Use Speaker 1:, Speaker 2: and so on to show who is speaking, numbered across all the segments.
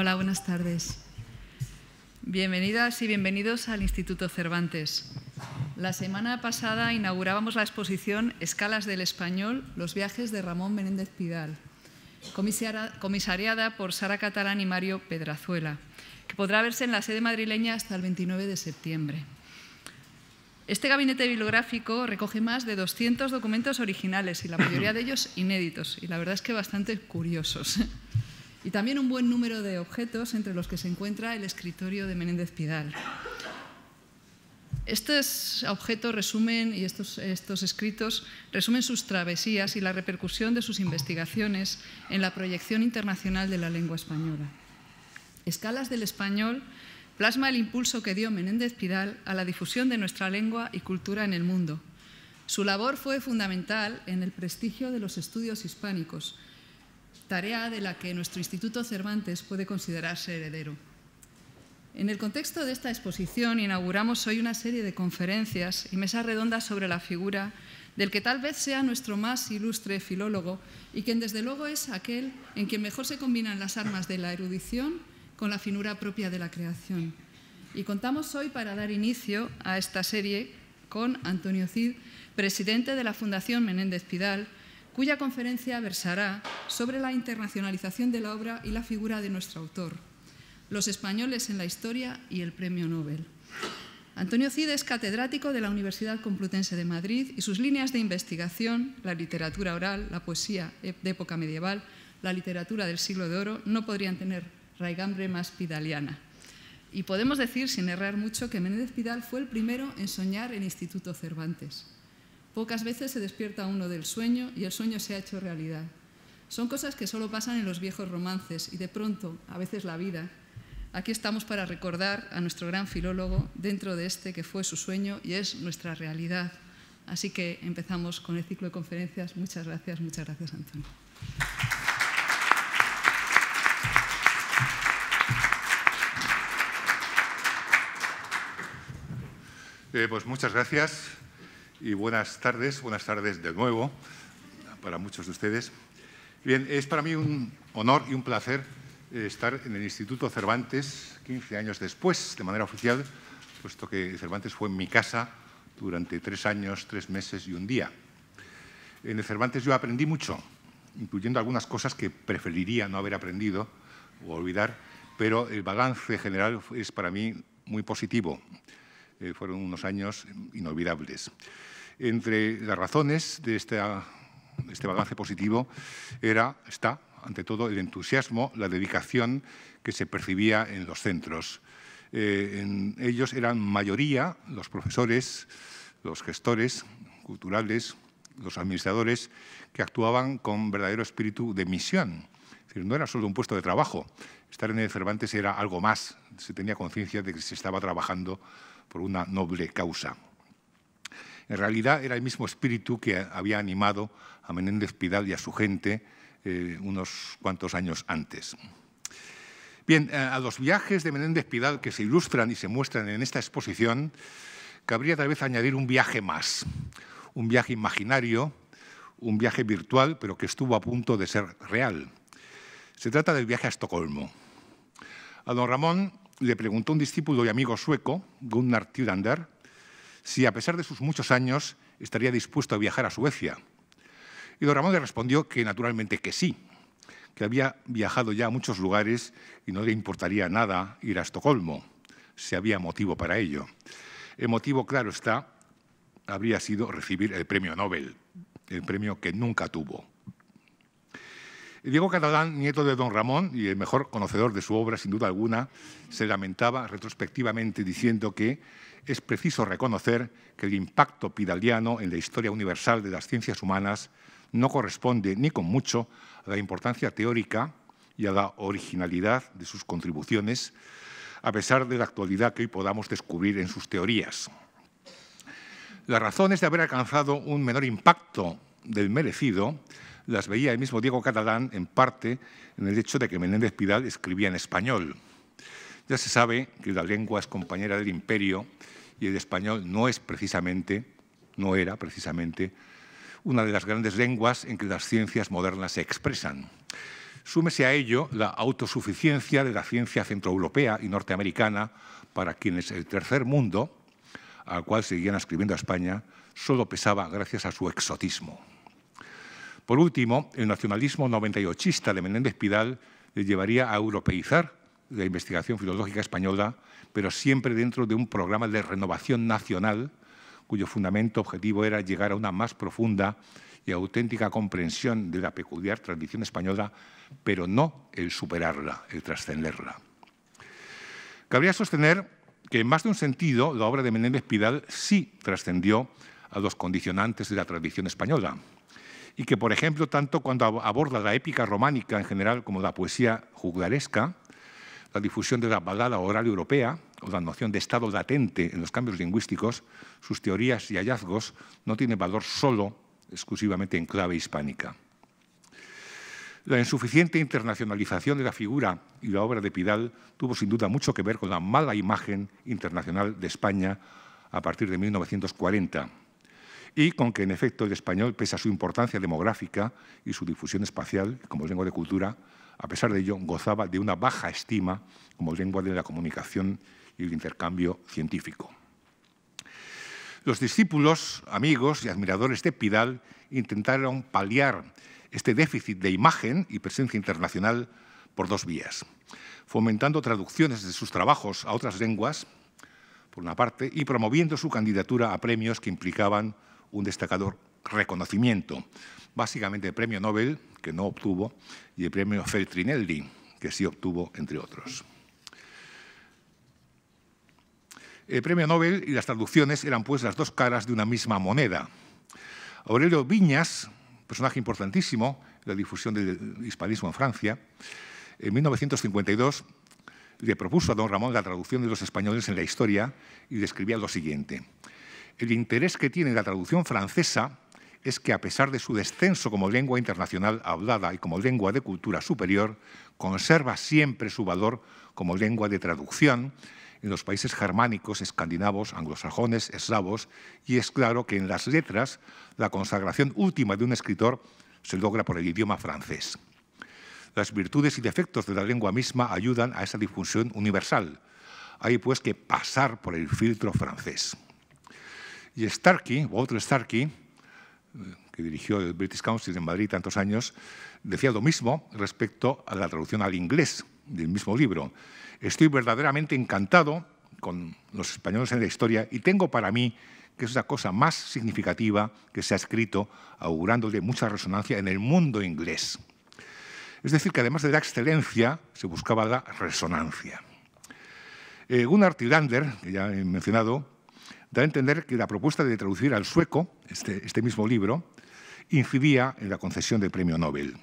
Speaker 1: Hola, buenas tardes. Bienvenidas y bienvenidos al Instituto Cervantes. La semana pasada inaugurábamos la exposición Escalas del Español, los viajes de Ramón Menéndez Pidal, comisariada por Sara Catalán y Mario Pedrazuela, que podrá verse en la sede madrileña hasta el 29 de septiembre. Este gabinete bibliográfico recoge más de 200 documentos originales y la mayoría de ellos inéditos, y la verdad es que bastante curiosos y también un buen número de objetos entre los que se encuentra el escritorio de Menéndez Pidal. Estos objetos resumen y estos, escritos resumen sus travesías y la repercusión de sus investigaciones en la proyección internacional de la lengua española. Escalas del español plasma el impulso que dio Menéndez Pidal a la difusión de nuestra lengua y cultura en el mundo. Su labor fue fundamental en el prestigio de los estudios hispánicos, tarea de la que nuestro Instituto Cervantes puede considerarse heredero. En el contexto de esta exposición inauguramos hoy una serie de conferencias y mesas redondas sobre la figura del que tal vez sea nuestro más ilustre filólogo y quien desde luego es aquel en quien mejor se combinan las armas de la erudición con la finura propia de la creación. Y contamos hoy para dar inicio a esta serie con Antonio Cid, presidente de la Fundación Menéndez Pidal, cuya conferencia versará sobre la internacionalización de la obra y la figura de nuestro autor, Los españoles en la historia y el Premio Nobel. Antonio Cid es catedrático de la Universidad Complutense de Madrid y sus líneas de investigación, la literatura oral, la poesía de época medieval, la literatura del siglo de oro, no podrían tener raigambre más pidaliana. Y podemos decir, sin errar mucho, que Menéndez Pidal fue el primero en soñar el Instituto Cervantes. Pocas veces se despierta uno del sueño y el sueño se ha hecho realidad. Son cosas que solo pasan en los viejos romances y de pronto, a veces la vida. Aquí estamos para recordar a nuestro gran filólogo dentro de este que fue su sueño y es nuestra realidad. Así que empezamos con el ciclo de conferencias. Muchas gracias, muchas gracias, Antonio.
Speaker 2: Eh, pues muchas gracias y buenas tardes, buenas tardes de nuevo para muchos de ustedes. Bien, es para mí un honor y un placer eh, estar en el Instituto Cervantes 15 años después, de manera oficial, puesto que Cervantes fue en mi casa durante tres años, tres meses y un día. En el Cervantes yo aprendí mucho, incluyendo algunas cosas que preferiría no haber aprendido o olvidar, pero el balance general es para mí muy positivo. Eh, fueron unos años inolvidables. Entre las razones de este balance positivo era, está, ante todo, el entusiasmo, la dedicación que se percibía en los centros. Eh, en ellos eran mayoría los profesores, los gestores culturales, los administradores, que actuaban con verdadero espíritu de misión. no era solo un puesto de trabajo. Estar en el Cervantes era algo más. Se tenía conciencia de que se estaba trabajando por una noble causa. En realidad era el mismo espíritu que había animado a Menéndez Pidal y a su gente eh, unos cuantos años antes. Bien, eh, a los viajes de Menéndez Pidal que se ilustran y se muestran en esta exposición, cabría tal vez añadir un viaje más, un viaje imaginario, un viaje virtual, pero que estuvo a punto de ser real. Se trata del viaje a Estocolmo. A don Ramón le preguntó un discípulo y amigo sueco, Gunnar Tyrander, si a pesar de sus muchos años estaría dispuesto a viajar a Suecia. Y don Ramón le respondió que naturalmente que sí, que había viajado ya a muchos lugares y no le importaría nada ir a Estocolmo, si había motivo para ello. El motivo, claro está, habría sido recibir el premio Nobel, el premio que nunca tuvo. Diego Catalán, nieto de don Ramón y el mejor conocedor de su obra, sin duda alguna, se lamentaba retrospectivamente diciendo que es preciso reconocer que el impacto pidaliano en la historia universal de las ciencias humanas no corresponde ni con mucho a la importancia teórica y a la originalidad de sus contribuciones, a pesar de la actualidad que hoy podamos descubrir en sus teorías. Las razones de haber alcanzado un menor impacto del merecido las veía el mismo Diego Catalán en parte en el hecho de que Menéndez Pidal escribía en español. Ya se sabe que la lengua es compañera del imperio y el español no es precisamente, no era precisamente, una de las grandes lenguas en que las ciencias modernas se expresan. Súmese a ello la autosuficiencia de la ciencia centroeuropea y norteamericana para quienes el tercer mundo, al cual seguían escribiendo a España, solo pesaba gracias a su exotismo. Por último, el nacionalismo 98ista de Menéndez Pidal le llevaría a europeizar la investigación filológica española, pero siempre dentro de un programa de renovación nacional cuyo fundamento objetivo era llegar a una más profunda y auténtica comprensión de la peculiar tradición española, pero no el superarla, el trascenderla. Cabría sostener que en más de un sentido la obra de Menéndez Pidal sí trascendió a los condicionantes de la tradición española, y que, por ejemplo, tanto cuando aborda la épica románica en general como la poesía juglaresca, la difusión de la balada oral europea o la noción de estado latente en los cambios lingüísticos, sus teorías y hallazgos no tienen valor solo, exclusivamente en clave hispánica. La insuficiente internacionalización de la figura y la obra de Pidal tuvo sin duda mucho que ver con la mala imagen internacional de España a partir de 1940 y con que en efecto el español, pese a su importancia demográfica y su difusión espacial como lengua de cultura, a pesar de ello gozaba de una baja estima como lengua de la comunicación y el intercambio científico. Los discípulos, amigos y admiradores de Pidal intentaron paliar este déficit de imagen y presencia internacional por dos vías, fomentando traducciones de sus trabajos a otras lenguas, por una parte, y promoviendo su candidatura a premios que implicaban un destacador reconocimiento, básicamente el premio Nobel, que no obtuvo, y el premio Feltrinelli, que sí obtuvo, entre otros. El premio Nobel y las traducciones eran pues las dos caras de una misma moneda. Aurelio Viñas, personaje importantísimo en la difusión del hispanismo en Francia, en 1952 le propuso a don Ramón la traducción de los españoles en la historia y describía lo siguiente. El interés que tiene la traducción francesa es que a pesar de su descenso como lengua internacional hablada y como lengua de cultura superior, conserva siempre su valor como lengua de traducción en los países germánicos, escandinavos, anglosajones, eslavos, y es claro que en las letras la consagración última de un escritor se logra por el idioma francés. Las virtudes y defectos de la lengua misma ayudan a esa difusión universal. Hay pues que pasar por el filtro francés. Y Starkey, Walter Starkey, que dirigió el British Council en Madrid tantos años, decía lo mismo respecto a la traducción al inglés del mismo libro. Estoy verdaderamente encantado con los españoles en la historia y tengo para mí que es la cosa más significativa que se ha escrito, augurándole mucha resonancia en el mundo inglés. Es decir, que además de la excelencia, se buscaba la resonancia. Eh, Gunnar Tilander, que ya he mencionado, da a entender que la propuesta de traducir al sueco este, este, mismo libro incidía en la concesión del premio Nobel.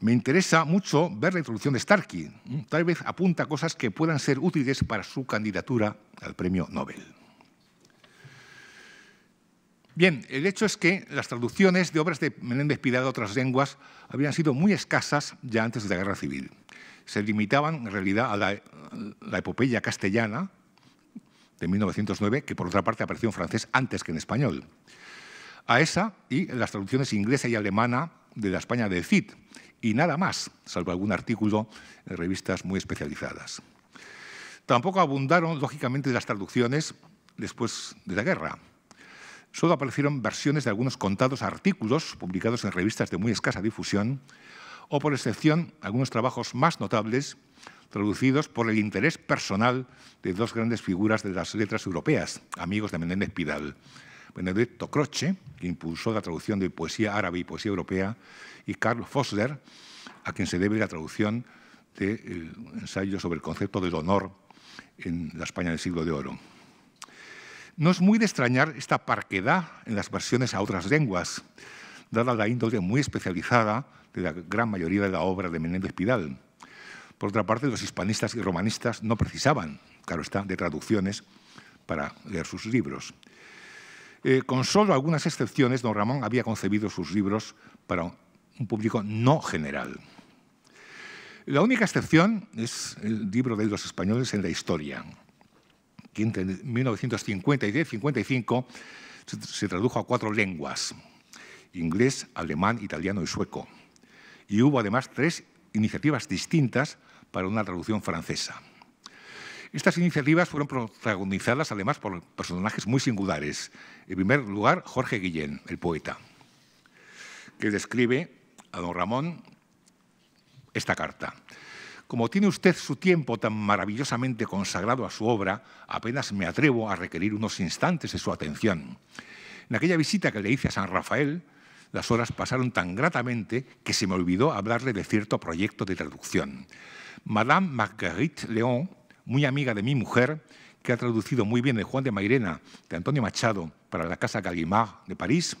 Speaker 2: Me interesa mucho ver la introducción de Starkey. Mm, tal vez apunta cosas que puedan ser útiles para su candidatura al premio Nobel. Bien, el hecho es que las traducciones de obras de Menéndez Pidal a otras lenguas habían sido muy escasas ya antes de la Guerra Civil. Se limitaban en realidad a la epopeya castellana, de 1909, que por otra parte apareció en francés antes que en español. A esa y las traducciones inglesa y alemana de la España del CID, y nada más, salvo algún artículo en revistas muy especializadas. Tampoco abundaron, lógicamente, las traducciones después de la guerra. Solo aparecieron versiones de algunos contados artículos publicados en revistas de muy escasa difusión, o por excepción algunos trabajos más notables traducidos por el interés personal de dos grandes figuras de las letras europeas, amigos de Menéndez Pidal. Benedetto Croce, que impulsó la traducción de poesía árabe y poesía europea, y Carlos Fossler, a quien se debe la traducción del de ensayo sobre el concepto del honor en la España del siglo de oro. No es muy de extrañar esta parquedad en las versiones a otras lenguas, dada la índole muy especializada de la gran mayoría de la obra de Menéndez Pidal. Por otra parte, los hispanistas y romanistas no precisaban, claro está, de traducciones para leer sus libros. Eh, con solo algunas excepciones, don Ramón había concebido sus libros para un público no general. La única excepción es el libro de los españoles en la historia, que entre 1950 y 1955 se tradujo a cuatro lenguas, inglés, alemán, italiano y sueco. Y hubo además tres iniciativas distintas para una traducción francesa. Estas iniciativas fueron protagonizadas además por personajes muy singulares. En primer lugar, Jorge Guillén, el poeta, que describe a don Ramón esta carta. Como tiene usted su tiempo tan maravillosamente consagrado a su obra, apenas me atrevo a requerir unos instantes de su atención. En aquella visita que le hice a San Rafael, las horas pasaron tan gratamente que se me olvidó hablarle de cierto proyecto de traducción. Madame Marguerite León, muy amiga de mi mujer, que ha traducido muy bien el Juan de Mairena de Antonio Machado para la Casa Gallimard de París,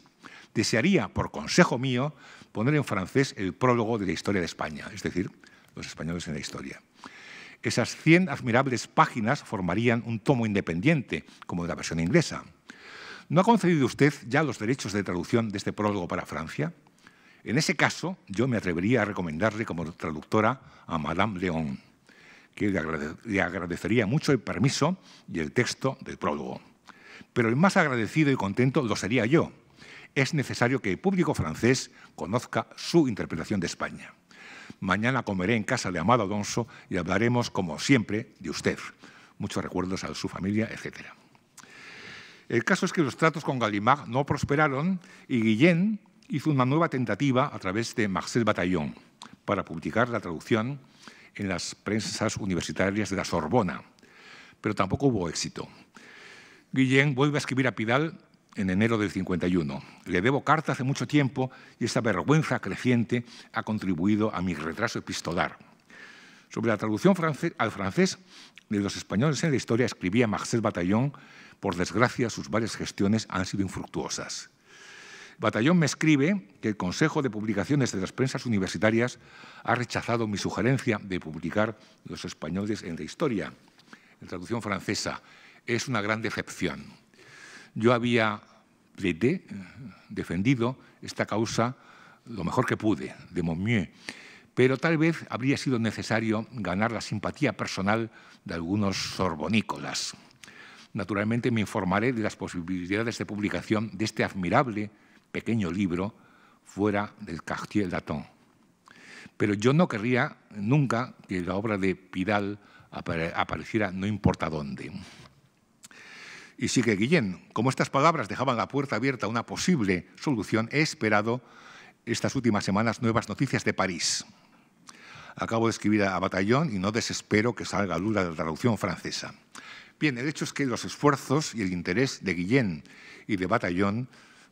Speaker 2: desearía, por consejo mío, poner en francés el prólogo de la historia de España, es decir, los españoles en la historia. Esas 100 admirables páginas formarían un tomo independiente, como de la versión inglesa. ¿No ha concedido usted ya los derechos de traducción de este prólogo para Francia? En ese caso, yo me atrevería a recomendarle como traductora a Madame León, que le, agradecería mucho el permiso y el texto del prólogo. Pero el más agradecido y contento lo sería yo. Es necesario que el público francés conozca su interpretación de España. Mañana comeré en casa de Amado Alonso y hablaremos, como siempre, de usted. Muchos recuerdos a su familia, etc. El caso es que los tratos con Gallimard no prosperaron y Guillén hizo una nueva tentativa a través de Marcel Bataillon para publicar la traducción en las prensas universitarias de la Sorbona, pero tampoco hubo éxito. Guillén vuelve a escribir a Pidal en enero del 51. Le debo carta hace mucho tiempo y esta vergüenza creciente ha contribuido a mi retraso epistolar. Sobre la traducción al francés de los españoles en la historia escribía Marcel Bataillon, por desgracia sus varias gestiones han sido infructuosas. Batallón me escribe que el Consejo de Publicaciones de las Prensas Universitarias ha rechazado mi sugerencia de publicar Los españoles en la historia, en traducción francesa. Es una gran decepción. Yo había defendido esta causa lo mejor que pude, de mon pero tal vez habría sido necesario ganar la simpatía personal de algunos sorbonícolas. Naturalmente me informaré de las posibilidades de publicación de este admirable pequeño libro fuera del Cartier Latin. Pero yo no querría nunca que la obra de Pidal apareciera no importa dónde. Y sigue Guillén, como estas palabras dejaban la puerta abierta a una posible solución, he esperado estas últimas semanas nuevas noticias de París. Acabo de escribir a Batallón y no desespero que salga a luz la traducción francesa. Bien, el hecho es que los esfuerzos y el interés de Guillén y de Batallón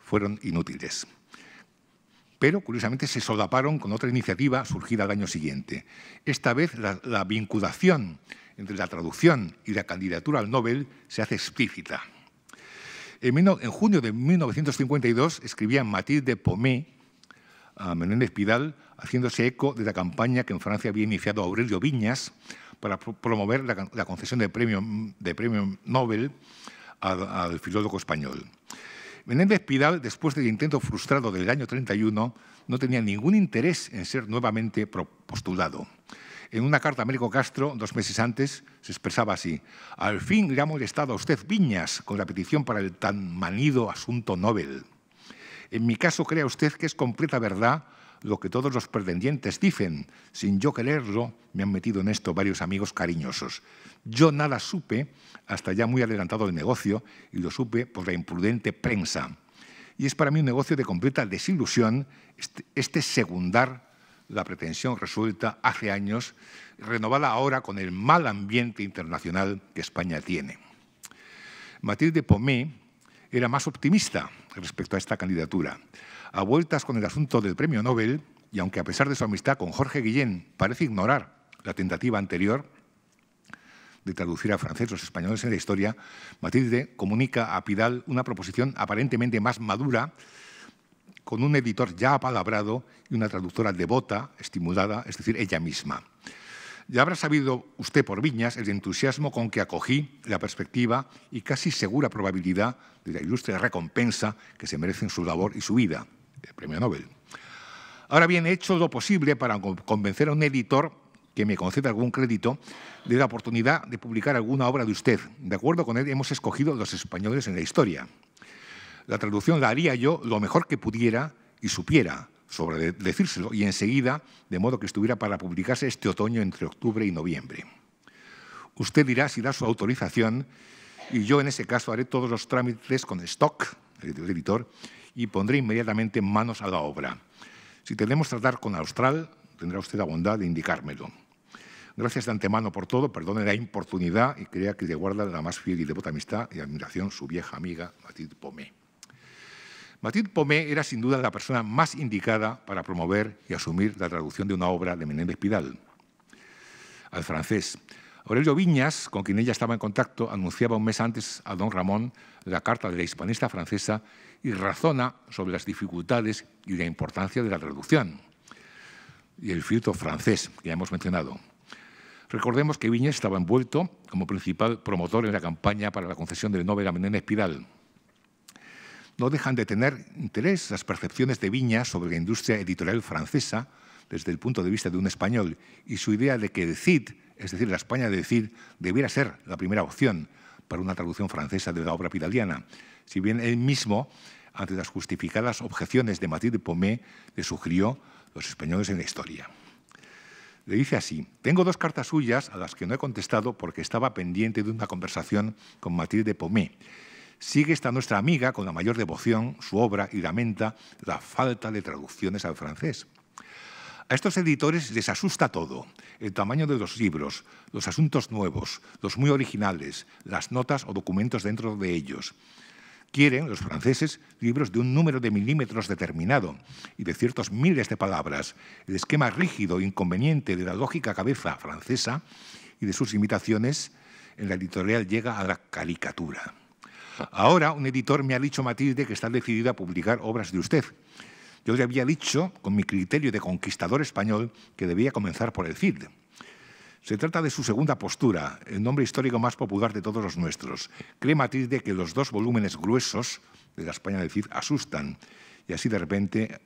Speaker 2: fueron inútiles. Pero, curiosamente, se solaparon con otra iniciativa surgida al año siguiente. Esta vez, la, vinculación entre la traducción y la candidatura al Nobel se hace explícita. En, junio de 1952 escribía Mathilde Pomé a Menéndez Pidal, haciéndose eco de la campaña que en Francia había iniciado Aurelio Viñas para promover la, concesión de premio, de premio Nobel al, al filólogo español. Menéndez Pidal, después del intento frustrado del año 31, no tenía ningún interés en ser nuevamente postulado. En una carta a Américo Castro, dos meses antes, se expresaba así. Al fin le ha molestado a usted Viñas con la petición para el tan manido asunto Nobel. En mi caso, crea usted que es completa verdad lo que todos los pretendientes dicen. Sin yo quererlo, me han metido en esto varios amigos cariñosos. Yo nada supe hasta ya muy adelantado el negocio y lo supe por la imprudente prensa. Y es para mí un negocio de completa desilusión este, este secundar la pretensión resuelta hace años, renovada ahora con el mal ambiente internacional que España tiene. Matilde Pomé era más optimista respecto a esta candidatura a vueltas con el asunto del premio Nobel, y aunque a pesar de su amistad con Jorge Guillén parece ignorar la tentativa anterior de traducir a francés los españoles en la historia, Matilde comunica a Pidal una proposición aparentemente más madura, con un editor ya apalabrado y una traductora devota, estimulada, es decir, ella misma. Ya habrá sabido usted por Viñas el entusiasmo con que acogí la perspectiva y casi segura probabilidad de la ilustre recompensa que se merecen su labor y su vida el premio Nobel. Ahora bien, he hecho lo posible para convencer a un editor que me conceda algún crédito de la oportunidad de publicar alguna obra de usted. De acuerdo con él, hemos escogido los españoles en la historia. La traducción la haría yo lo mejor que pudiera y supiera sobre decírselo y enseguida, de modo que estuviera para publicarse este otoño entre octubre y noviembre. Usted dirá si da su autorización y yo en ese caso haré todos los trámites con Stock, el editor, y pondré inmediatamente manos a la obra. Si tenemos tratar con Austral, tendrá usted la bondad de indicármelo. Gracias de antemano por todo, perdone la importunidad y crea que le guarda la más fiel y devota amistad y admiración su vieja amiga Matilde Pomé. Matilde Pomé era sin duda la persona más indicada para promover y asumir la traducción de una obra de Menéndez Pidal al francés. Aurelio Viñas, con quien ella estaba en contacto, anunciaba un mes antes a don Ramón la carta de la hispanista francesa y razona sobre las dificultades y la importancia de la reducción. Y el filtro francés, que ya hemos mencionado. Recordemos que Viña estaba envuelto como principal promotor en la campaña para la concesión del Nobel a Menéndez Pidal. No dejan de tener interés las percepciones de Viña sobre la industria editorial francesa desde el punto de vista de un español y su idea de que el es decir, la España de Decid, debiera ser la primera opción para una traducción francesa de la obra pidaliana. Si bien él mismo ante las justificadas objeciones de Matilde Pomé le sugirió los españoles en la historia. Le dice así, tengo dos cartas suyas a las que no he contestado porque estaba pendiente de una conversación con Matilde Pomé. Sigue esta nuestra amiga con la mayor devoción su obra y lamenta la falta de traducciones al francés. A estos editores les asusta todo, el tamaño de los libros, los asuntos nuevos, los muy originales, las notas o documentos dentro de ellos. Quieren, los franceses, libros de un número de milímetros determinado y de ciertos miles de palabras. El esquema rígido e inconveniente de la lógica cabeza francesa y de sus imitaciones en la editorial llega a la caricatura. Ahora un editor me ha dicho, Matilde, que está decidido a publicar obras de usted. Yo le había dicho, con mi criterio de conquistador español, que debía comenzar por el Cid. Se trata de su segunda postura, el nombre histórico más popular de todos los nuestros. Cree de que los dos volúmenes gruesos de la España del Cid asustan y así de repente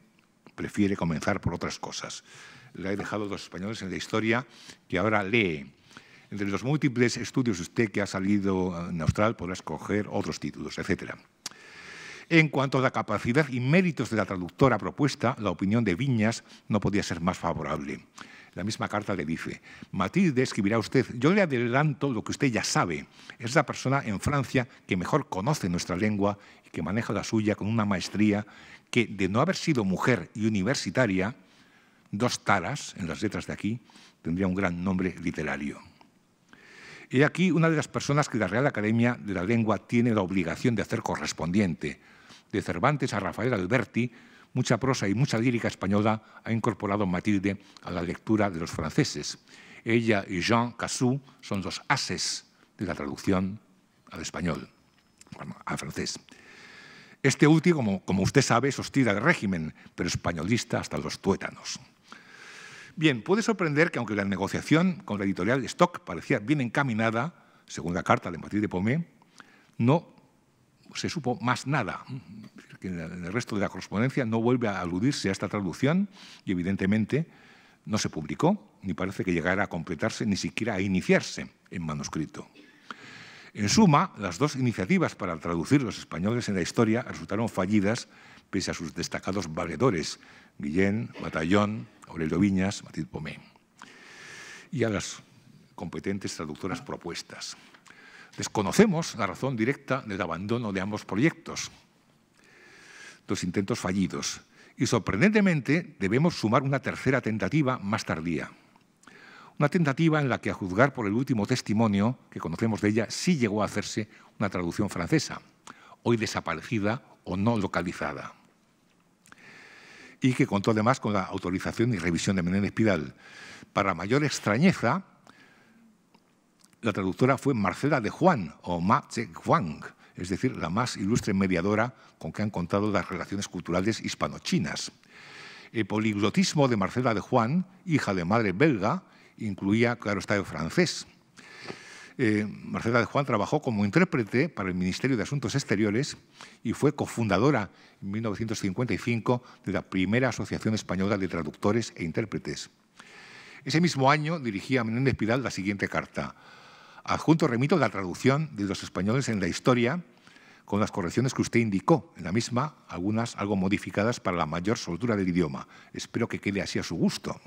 Speaker 2: prefiere comenzar por otras cosas. Le he dejado dos españoles en la historia que ahora lee. Entre los múltiples estudios usted que ha salido en Austral podrá escoger otros títulos, etcétera. En cuanto a la capacidad y méritos de la traductora propuesta, la opinión de Viñas no podía ser más favorable. La misma carta le dice, Matilde escribirá usted, yo le adelanto lo que usted ya sabe, es la persona en Francia que mejor conoce nuestra lengua y que maneja la suya con una maestría que, de no haber sido mujer y universitaria, dos taras en las letras de aquí, tendría un gran nombre literario. He aquí una de las personas que la Real Academia de la Lengua tiene la obligación de hacer correspondiente, de Cervantes a Rafael Alberti, mucha prosa y mucha lírica española ha incorporado Matilde a la lectura de los franceses. Ella y Jean Cassou son los ases de la traducción al español, al francés. Este último, como, usted sabe, sostiene al régimen, pero españolista hasta los tuétanos. Bien, puede sorprender que aunque la negociación con la editorial Stock parecía bien encaminada, según la carta de Matilde Pomé, no se supo más nada. En el resto de la correspondencia no vuelve a aludirse a esta traducción y evidentemente no se publicó, ni parece que llegara a completarse, ni siquiera a iniciarse en manuscrito. En suma, las dos iniciativas para traducir los españoles en la historia resultaron fallidas pese a sus destacados valedores, Guillén, Batallón, Aurelio Viñas, Matilde Pomé, y a las competentes traductoras propuestas. Desconocemos la razón directa del abandono de ambos proyectos, dos intentos fallidos, y sorprendentemente debemos sumar una tercera tentativa más tardía. Una tentativa en la que, a juzgar por el último testimonio que conocemos de ella, sí llegó a hacerse una traducción francesa, hoy desaparecida o no localizada y que contó además con la autorización y revisión de Menéndez Pidal. Para mayor extrañeza, la traductora fue Marcela de Juan o Ma Tse Huang, es decir, la más ilustre mediadora con que han contado las relaciones culturales hispano-chinas. El poliglotismo de Marcela de Juan, hija de madre belga, incluía, claro está, el francés. Eh, Marcela de Juan trabajó como intérprete para el Ministerio de Asuntos Exteriores y fue cofundadora en 1955 de la primera Asociación Española de Traductores e Intérpretes. Ese mismo año dirigía a Menéndez Pidal la siguiente carta. Adjunto remito la traducción de los españoles en la historia con las correcciones que usted indicó en la misma, algunas algo modificadas para la mayor soltura del idioma. Espero que quede así a su gusto.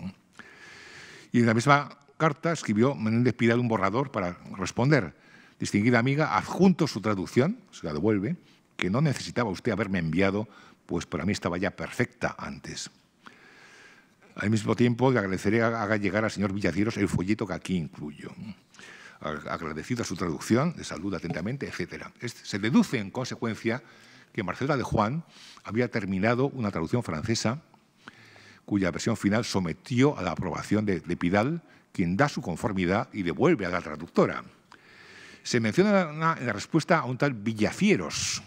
Speaker 2: Y en la misma carta escribió Menéndez Pidal un borrador para responder. Distinguida amiga, adjunto su traducción, se la devuelve, que no necesitaba usted haberme enviado, pues para mí estaba ya perfecta antes. Al mismo tiempo, le agradeceré haga llegar al señor Villacieros el folleto que aquí incluyo agradecido a su traducción, le saluda atentamente, etc. Se deduce en consecuencia que Marcela de Juan había terminado una traducción francesa cuya versión final sometió a la aprobación de, Pidal, quien da su conformidad y devuelve a la traductora. Se menciona en la respuesta a un tal Villacieros,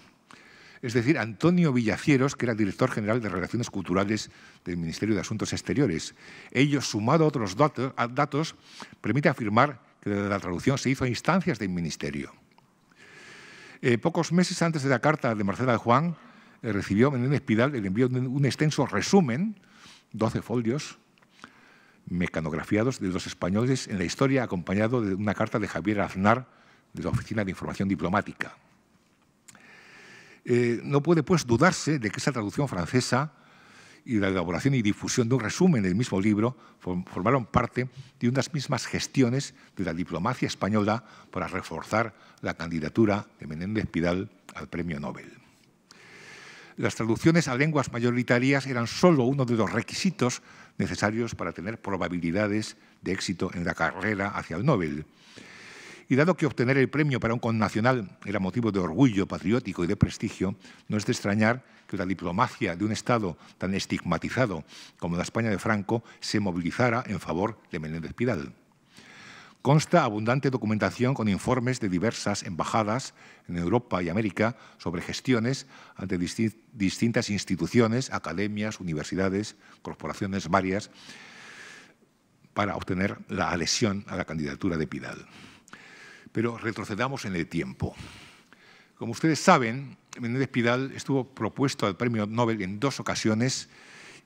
Speaker 2: es decir, Antonio Villacieros, que era director general de Relaciones Culturales del Ministerio de Asuntos Exteriores. Ello, sumado a otros datos permite afirmar la traducción se hizo a instancias del ministerio. Eh, pocos meses antes de la carta de Marcela de Juan, eh, recibió Menéndez Pidal el envío de un extenso resumen, 12 folios, mecanografiados de los españoles en la historia, acompañado de una carta de Javier Aznar de la Oficina de Información Diplomática. Eh, no puede, pues, dudarse de que esa traducción francesa y la elaboración y difusión de un resumen del mismo libro formaron parte de unas mismas gestiones de la diplomacia española para reforzar la candidatura de Menéndez Pidal al Premio Nobel. Las traducciones a lenguas mayoritarias eran solo uno de los requisitos necesarios para tener probabilidades de éxito en la carrera hacia el Nobel y dado que obtener el premio para un connacional era motivo de orgullo patriótico y de prestigio, no es de extrañar que la diplomacia de un Estado tan estigmatizado como la España de Franco se movilizara en favor de Menéndez Pidal. Consta abundante documentación con informes de diversas embajadas en Europa y América sobre gestiones ante distintas instituciones, academias, universidades, corporaciones varias, para obtener la adhesión a la candidatura de Pidal. Pero retrocedamos en el tiempo. Como ustedes saben, Menéndez Pidal estuvo propuesto al Premio Nobel en dos ocasiones,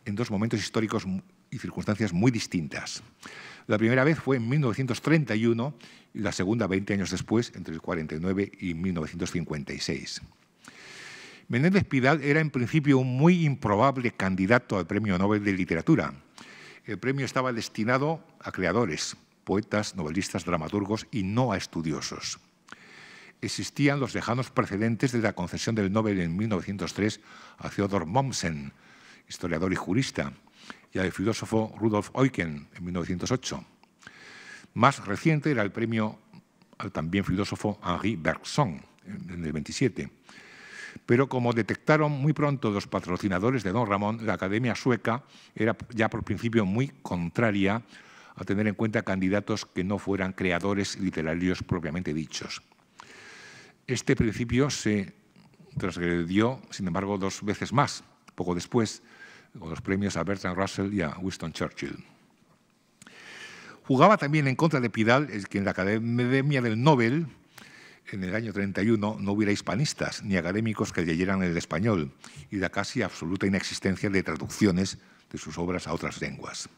Speaker 2: en dos momentos históricos y circunstancias muy distintas. La primera vez fue en 1931 y la segunda 20 años después, entre el 49 y 1956. Menéndez Pidal era en principio un muy improbable candidato al Premio Nobel de Literatura. El premio estaba destinado a creadores, poetas, novelistas, dramaturgos y no a estudiosos. Existían los lejanos precedentes de la concesión del Nobel en 1903 a Theodor Mommsen, historiador y jurista, y al filósofo Rudolf Eucken en 1908. Más reciente era el premio al también filósofo Henri Bergson en el 27. Pero como detectaron muy pronto los patrocinadores de Don Ramón, la Academia Sueca era ya por principio muy contraria a tener en cuenta candidatos que no fueran creadores literarios propiamente dichos. Este principio se transgredió, sin embargo, dos veces más, poco después, con los premios a Bertrand Russell y a Winston Churchill. Jugaba también en contra de Pidal, el que en la Academia del Nobel, en el año 31, no hubiera hispanistas ni académicos que leyeran el español y la casi absoluta inexistencia de traducciones de sus obras a otras lenguas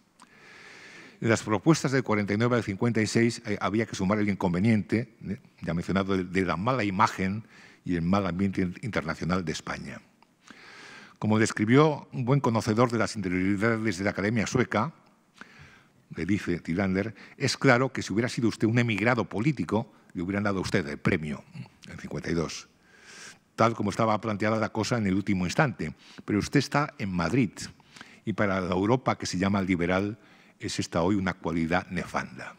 Speaker 2: las propuestas del 49 al 56 eh, había que sumar el inconveniente, eh, ya mencionado, de, la mala imagen y el mal ambiente internacional de España. Como describió un buen conocedor de las interioridades de la Academia Sueca, le dice Tilander, es claro que si hubiera sido usted un emigrado político, le hubieran dado usted el premio en 52, tal como estaba planteada la cosa en el último instante. Pero usted está en Madrid y para la Europa que se llama liberal es esta hoy una cualidad nefanda.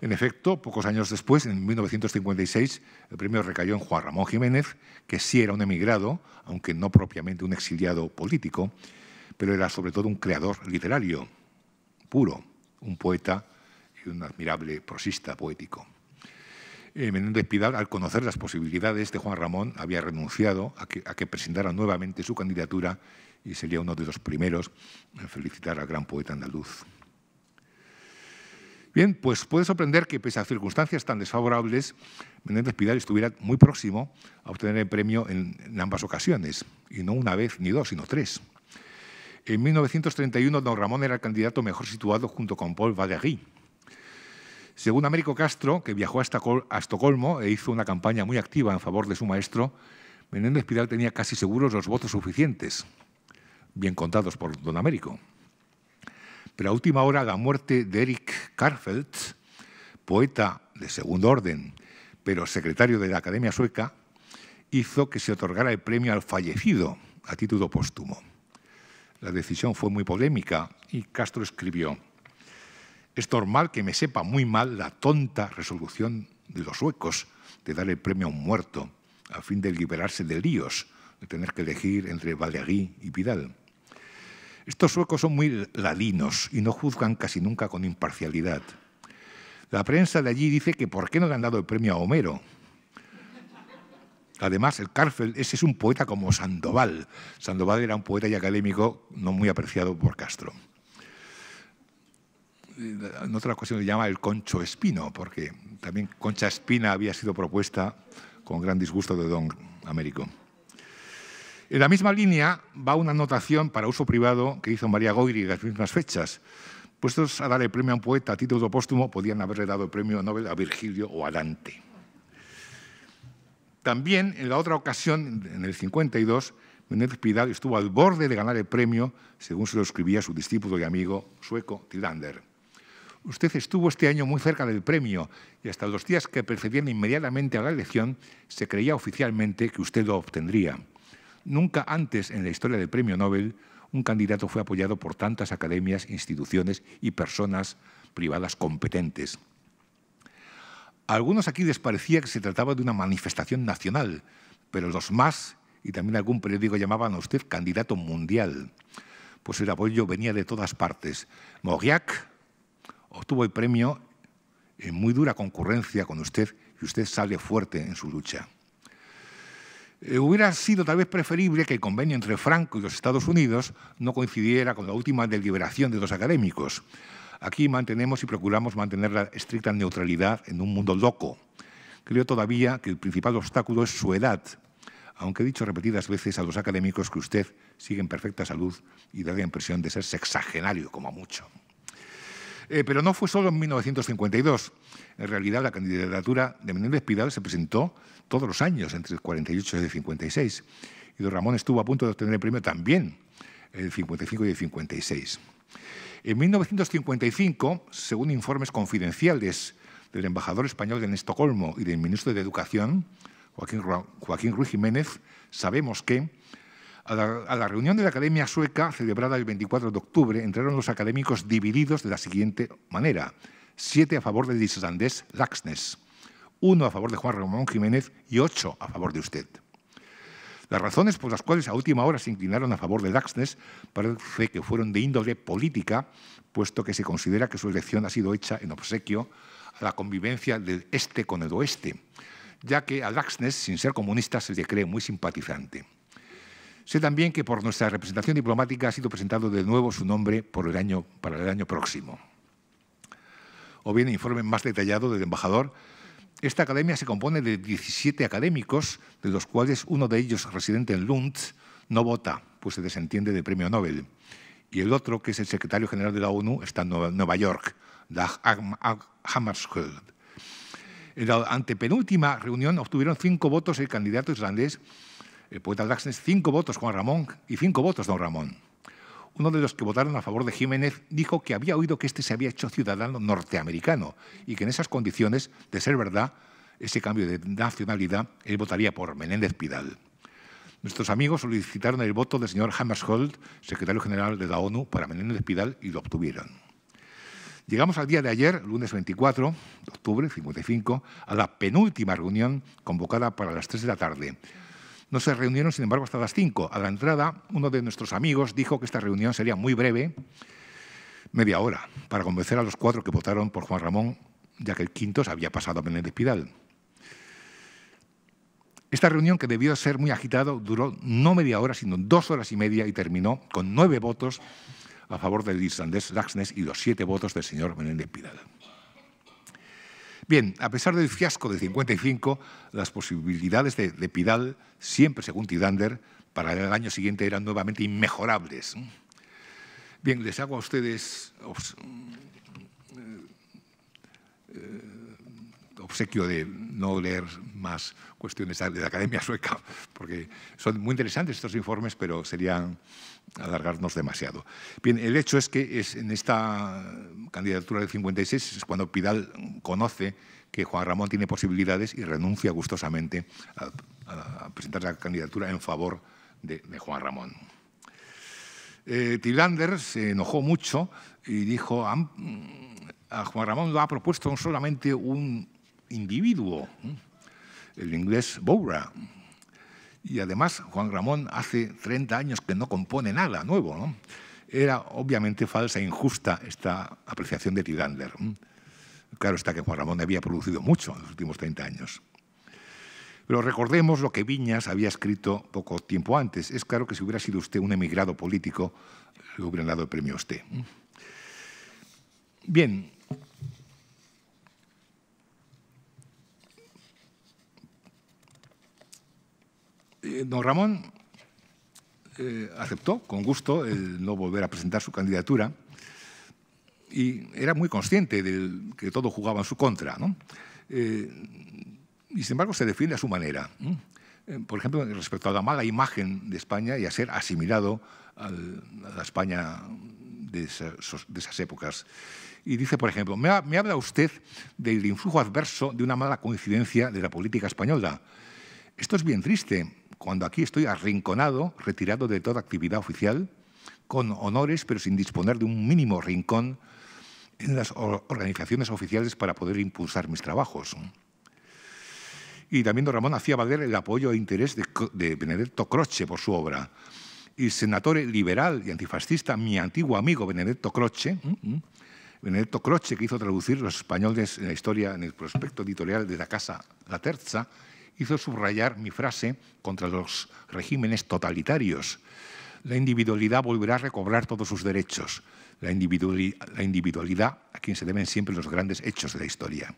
Speaker 2: En efecto, pocos años después, en 1956, el premio recayó en Juan Ramón Jiménez, que sí era un emigrado, aunque no propiamente un exiliado político, pero era sobre todo un creador literario puro, un poeta y un admirable prosista poético. Eh, Menéndez Pidal, al conocer las posibilidades de Juan Ramón, había renunciado a que, a presentara nuevamente su candidatura y sería uno de los primeros en felicitar al gran poeta andaluz. Bien, pues puede sorprender que pese a circunstancias tan desfavorables, Menéndez Pidal estuviera muy próximo a obtener el premio en, ambas ocasiones, y no una vez ni dos, sino tres. En 1931, don Ramón era el candidato mejor situado junto con Paul Valéry. Según Américo Castro, que viajó a Estocolmo e hizo una campaña muy activa en favor de su maestro, Menéndez Pidal tenía casi seguros los votos suficientes, bien contados por don Américo. Pero a última hora, la muerte de Eric Carfeld, poeta de segundo orden, pero secretario de la Academia Sueca, hizo que se otorgara el premio al fallecido a título póstumo. La decisión fue muy polémica y Castro escribió, es normal que me sepa muy mal la tonta resolución de los suecos de dar el premio a un muerto, a fin de liberarse de líos, de tener que elegir entre Valéry y Vidal. Estos suecos son muy ladinos y no juzgan casi nunca con imparcialidad. La prensa de allí dice que ¿por qué no le han dado el premio a Homero? Además, el Carfel, ese es un poeta como Sandoval. Sandoval era un poeta y académico no muy apreciado por Castro. En otra ocasión se llama el Concho Espino, porque también Concha Espina había sido propuesta con gran disgusto de don Américo. En la misma línea va una anotación para uso privado que hizo María Goyri en las mismas fechas. Puestos a dar el premio a un poeta a título póstumo, podían haberle dado el premio Nobel a Virgilio o a Dante. También, en la otra ocasión, en el 52, Menéndez Pidal estuvo al borde de ganar el premio, según se lo escribía su discípulo y amigo sueco Tilander. Usted estuvo este año muy cerca del premio y hasta los días que precedían inmediatamente a la elección se creía oficialmente que usted lo obtendría. Nunca antes en la historia del premio Nobel un candidato fue apoyado por tantas academias, instituciones y personas privadas competentes. algunos aquí les parecía que se trataba de una manifestación nacional, pero los más, y también algún periódico llamaban a usted candidato mundial, pues el apoyo venía de todas partes. Mauriac obtuvo el premio en muy dura concurrencia con usted y usted sale fuerte en su lucha. Eh, hubiera sido tal vez preferible que el convenio entre Franco y los Estados Unidos no coincidiera con la última deliberación de los académicos. Aquí mantenemos y procuramos mantener la estricta neutralidad en un mundo loco. Creo todavía que el principal obstáculo es su edad, aunque he dicho repetidas veces a los académicos que usted sigue en perfecta salud y da la impresión de ser sexagenario como mucho. Eh, pero no fue solo en 1952. En realidad, la candidatura de Menéndez Pidal se presentó todos los años, entre el 48 y el 56. Y don Ramón estuvo a punto de obtener el premio también en el 55 y el 56. En 1955, según informes confidenciales del embajador español en Estocolmo y del ministro de Educación, Joaquín, Joaquín Ruiz Jiménez, sabemos que a la, reunión de la Academia Sueca, celebrada el 24 de octubre, entraron los académicos divididos de la siguiente manera. Siete a favor del islandés Laxnes, uno a favor de Juan Ramón Jiménez y ocho a favor de usted. Las razones por las cuales a última hora se inclinaron a favor de Laxnes parece que fueron de índole política, puesto que se considera que su elección ha sido hecha en obsequio a la convivencia del este con el oeste, ya que a Laxnes, sin ser comunista, se le cree muy simpatizante. Sé también que por nuestra representación diplomática ha sido presentado de nuevo su nombre para el año próximo. O bien informe más detallado del embajador. Esta academia se compone de 17 académicos, de los cuales uno de ellos, residente en Lund, no vota, pues se desentiende del premio Nobel. Y el otro, que es el secretario general de la ONU, está en Nueva York, Dag Hammarskjöld. En la antepenúltima reunión obtuvieron cinco votos el candidato islandés el poeta cinco votos Juan Ramón y cinco votos don Ramón. Uno de los que votaron a favor de Jiménez dijo que había oído que este se había hecho ciudadano norteamericano y que en esas condiciones, de ser verdad, ese cambio de nacionalidad, él votaría por Menéndez Pidal. Nuestros amigos solicitaron el voto del señor Hammersholt, secretario general de la ONU, para Menéndez Pidal y lo obtuvieron. Llegamos al día de ayer, lunes 24 de octubre, 55, a la penúltima reunión convocada para las 3 de la tarde, no se reunieron, sin embargo, hasta las cinco. A la entrada, uno de nuestros amigos dijo que esta reunión sería muy breve, media hora, para convencer a los cuatro que votaron por Juan Ramón, ya que el quinto se había pasado a Menéndez Pidal. Esta reunión, que debió ser muy agitada, duró no media hora, sino dos horas y media y terminó con nueve votos a favor del islandés Laxnes y los siete votos del señor Menéndez Pidal. Bien, a pesar del fiasco de 55, las posibilidades de, Pidal, siempre según Tidander, para el año siguiente eran nuevamente inmejorables. Bien, les hago a ustedes eh, eh, obsequio de no leer más cuestiones de la Academia Sueca, porque son muy interesantes estos informes, pero serían alargarnos demasiado. Bien, el hecho es que es en esta candidatura del 56 es cuando Pidal conoce que Juan Ramón tiene posibilidades y renuncia gustosamente a, presentar la candidatura en favor de, Juan Ramón. Eh, Tilander se enojó mucho y dijo, a, Juan Ramón lo ha propuesto solamente un individuo, ¿eh? el inglés Bowra, y además Juan Ramón hace 30 años que no compone nada nuevo. ¿no? Era obviamente falsa e injusta esta apreciación de Tidander. Claro está que Juan Ramón había producido mucho en los últimos 30 años. Pero recordemos lo que Viñas había escrito poco tiempo antes. Es claro que si hubiera sido usted un emigrado político, le hubieran dado el premio a usted. Bien, Eh, don Ramón eh, aceptó con gusto el no volver a presentar su candidatura y era muy consciente de que todo jugaba en su contra. Eh, y sin embargo se defiende a su manera. Por ejemplo, respecto a la mala imagen de España y a ser asimilado a la España de esas, épocas. Y dice, por ejemplo, me, me habla usted del influjo adverso de una mala coincidencia de la política española. Esto es bien triste, cuando aquí estoy arrinconado, retirado de toda actividad oficial, con honores, pero sin disponer de un mínimo rincón en las organizaciones oficiales para poder impulsar mis trabajos. Y también don Ramón hacía valer el apoyo e interés de, Benedetto Croce por su obra. Y senatore liberal y antifascista, mi antiguo amigo Benedetto Croce, Benedetto Croce, que hizo traducir los españoles en la historia, en el prospecto editorial de la Casa La Terza, hizo subrayar mi frase contra los regímenes totalitarios. La individualidad volverá a recobrar todos sus derechos. La, individualidad a quien se deben siempre los grandes hechos de la historia.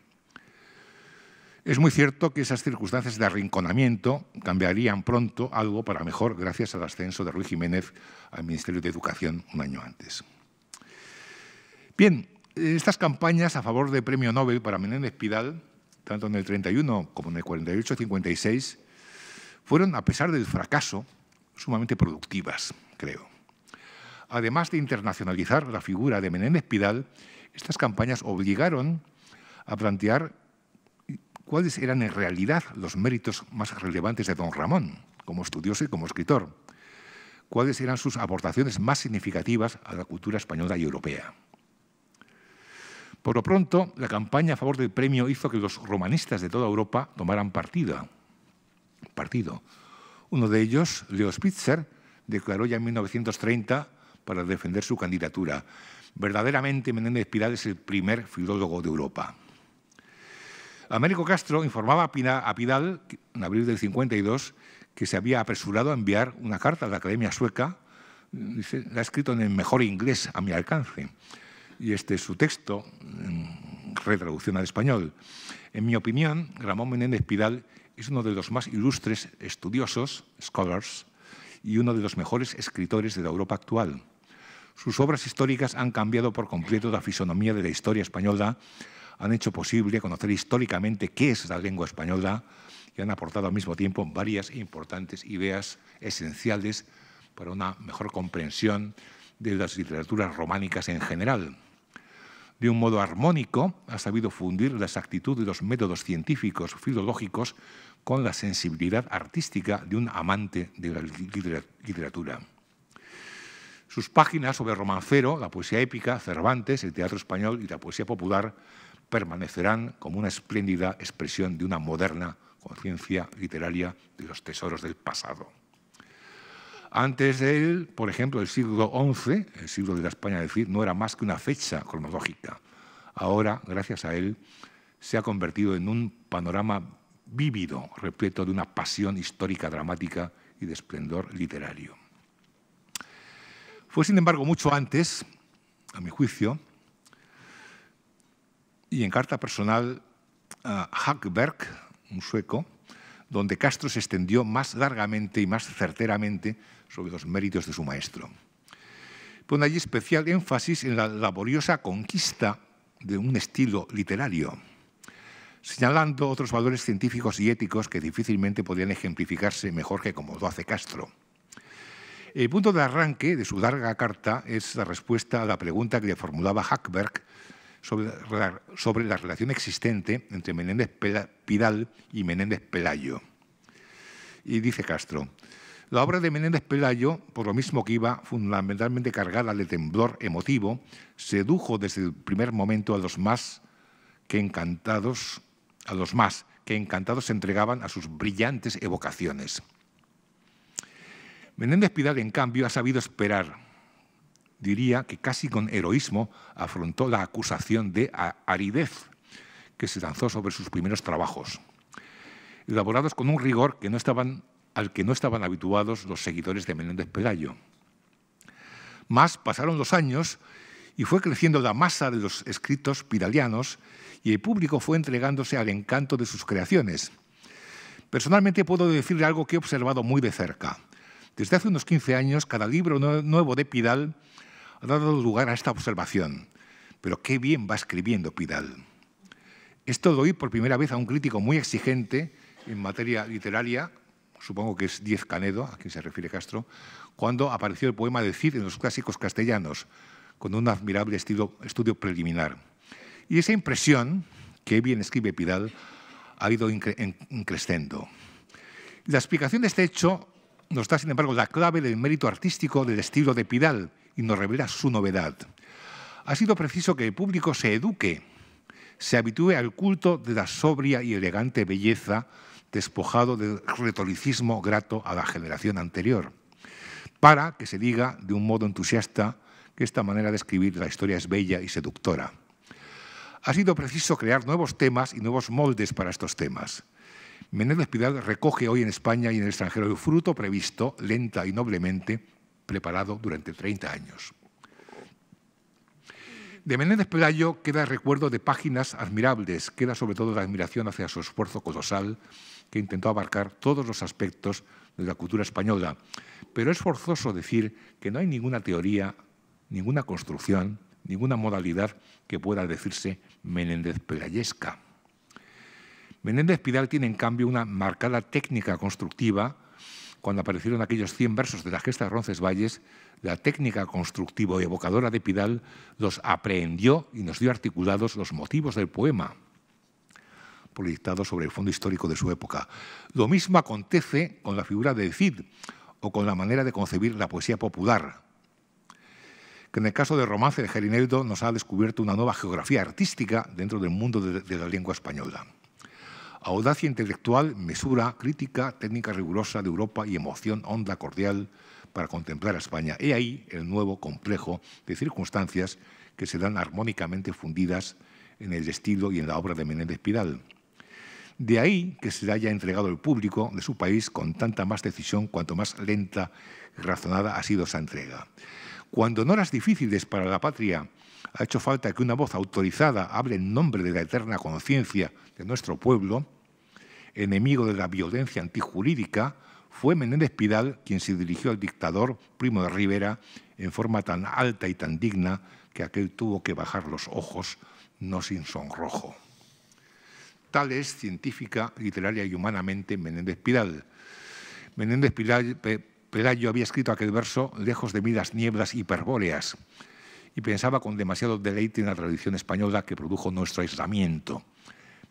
Speaker 2: Es muy cierto que esas circunstancias de arrinconamiento cambiarían pronto algo para mejor gracias al ascenso de Ruiz Jiménez al Ministerio de Educación un año antes. Bien, estas campañas a favor del Premio Nobel para Menéndez Pidal tanto en el 31 como en el 48-56, fueron, a pesar del fracaso, sumamente productivas, creo. Además de internacionalizar la figura de Menéndez Pidal, estas campañas obligaron a plantear cuáles eran en realidad los méritos más relevantes de don Ramón, como estudioso y como escritor, cuáles eran sus aportaciones más significativas a la cultura española y europea. Por lo pronto, la campaña a favor del premio hizo que los romanistas de toda Europa tomaran partido. partido. Uno de ellos, Leo Spitzer, declaró ya en 1930 para defender su candidatura. Verdaderamente Menéndez Pilar es el primer filólogo de Europa. Américo Castro informaba a Pidal, en abril del 52, que se había apresurado a enviar una carta a la Academia Sueca, dice, la ha escrito en el mejor inglés a mi alcance, y este es su texto, retraducción al español. En mi opinión, Ramón Menéndez Pidal es uno de los más ilustres estudiosos, scholars, y uno de los mejores escritores de la Europa actual. Sus obras históricas han cambiado por completo la fisonomía de la historia española, han hecho posible conocer históricamente qué es la lengua española y han aportado al mismo tiempo varias importantes ideas esenciales para una mejor comprensión de las literaturas románicas en general de un modo armónico, ha sabido fundir la exactitud de los métodos científicos, filológicos, con la sensibilidad artística de un amante de la literatura. Sus páginas sobre romancero, la poesía épica, Cervantes, el teatro español y la poesía popular permanecerán como una espléndida expresión de una moderna conciencia literaria de los tesoros del pasado. Antes de él, por ejemplo, el siglo XI, el siglo de la España es decir, no era más que una fecha cronológica. Ahora, gracias a él, se ha convertido en un panorama vívido, repleto de una pasión histórica dramática y de esplendor literario. Fue, sin embargo, mucho antes, a mi juicio, y en carta personal a Hackberg, un sueco, donde Castro se extendió más largamente y más certeramente sobre los méritos de su maestro. Pone allí especial énfasis en la laboriosa conquista de un estilo literario, señalando otros valores científicos y éticos que difícilmente podrían ejemplificarse mejor que como lo hace Castro. El punto de arranque de su larga carta es la respuesta a la pregunta que le formulaba Hackberg sobre, sobre la relación existente entre Menéndez Pidal y Menéndez Pelayo. Y dice Castro, la obra de Menéndez Pelayo, por lo mismo que iba fundamentalmente cargada de temblor emotivo, sedujo desde el primer momento a los más que encantados, a los más que encantados se entregaban a sus brillantes evocaciones. Menéndez Pidal, en cambio, ha sabido esperar. Diría que casi con heroísmo afrontó la acusación de aridez que se lanzó sobre sus primeros trabajos, elaborados con un rigor que no estaban al que no estaban habituados los seguidores de Menéndez Pelayo. Más pasaron los años y fue creciendo la masa de los escritos pidalianos y el público fue entregándose al encanto de sus creaciones. Personalmente puedo decirle algo que he observado muy de cerca. Desde hace unos 15 años, cada libro nuevo de Pidal ha dado lugar a esta observación. Pero qué bien va escribiendo Pidal. Esto lo oí por primera vez a un crítico muy exigente en materia literaria, supongo que es Diez Canedo, a quien se refiere Castro, cuando apareció el poema de Cid en los clásicos castellanos, con un admirable estudio, estudio preliminar. Y esa impresión, que bien escribe Pidal, ha ido increciendo. La explicación de este hecho nos da, sin embargo, la clave del mérito artístico del estilo de Pidal y nos revela su novedad. Ha sido preciso que el público se eduque, se habitúe al culto de la sobria y elegante belleza despojado del retolicismo grato a la generación anterior, para que se diga de un modo entusiasta que esta manera de escribir la historia es bella y seductora. Ha sido preciso crear nuevos temas y nuevos moldes para estos temas. Menéndez Pidal recoge hoy en España y en el extranjero el fruto previsto, lenta y noblemente, preparado durante 30 años. De Menéndez Pelayo queda el recuerdo de páginas admirables, queda sobre todo la admiración hacia su esfuerzo colosal que intentó abarcar todos los aspectos de la cultura española. Pero es forzoso decir que no hay ninguna teoría, ninguna construcción, ninguna modalidad que pueda decirse Menéndez Pedallesca. Menéndez Pidal tiene, en cambio, una marcada técnica constructiva. Cuando aparecieron aquellos 100 versos de la gesta de Roncesvalles, la técnica constructiva y evocadora de Pidal los aprehendió y nos dio articulados los motivos del poema proyectado sobre el fondo histórico de su época. Lo mismo acontece con la figura de Cid o con la manera de concebir la poesía popular, que en el caso de Romance de Gerineldo nos ha descubierto una nueva geografía artística dentro del mundo de, la lengua española. Audacia intelectual, mesura, crítica, técnica rigurosa de Europa y emoción onda cordial para contemplar a España. He ahí el nuevo complejo de circunstancias que se dan armónicamente fundidas en el estilo y en la obra de Menéndez Pidal. De ahí que se le haya entregado el público de su país con tanta más decisión cuanto más lenta y razonada ha sido esa entrega. Cuando en horas difíciles para la patria ha hecho falta que una voz autorizada hable en nombre de la eterna conciencia de nuestro pueblo, enemigo de la violencia antijurídica, fue Menéndez Pidal quien se dirigió al dictador Primo de Rivera en forma tan alta y tan digna que aquel tuvo que bajar los ojos, no sin sonrojo tal es científica, literaria y humanamente Menéndez Pidal. Menéndez Pidal, Pelayo había escrito aquel verso lejos de miras, las nieblas hiperbóreas y pensaba con demasiado deleite en la tradición española que produjo nuestro aislamiento.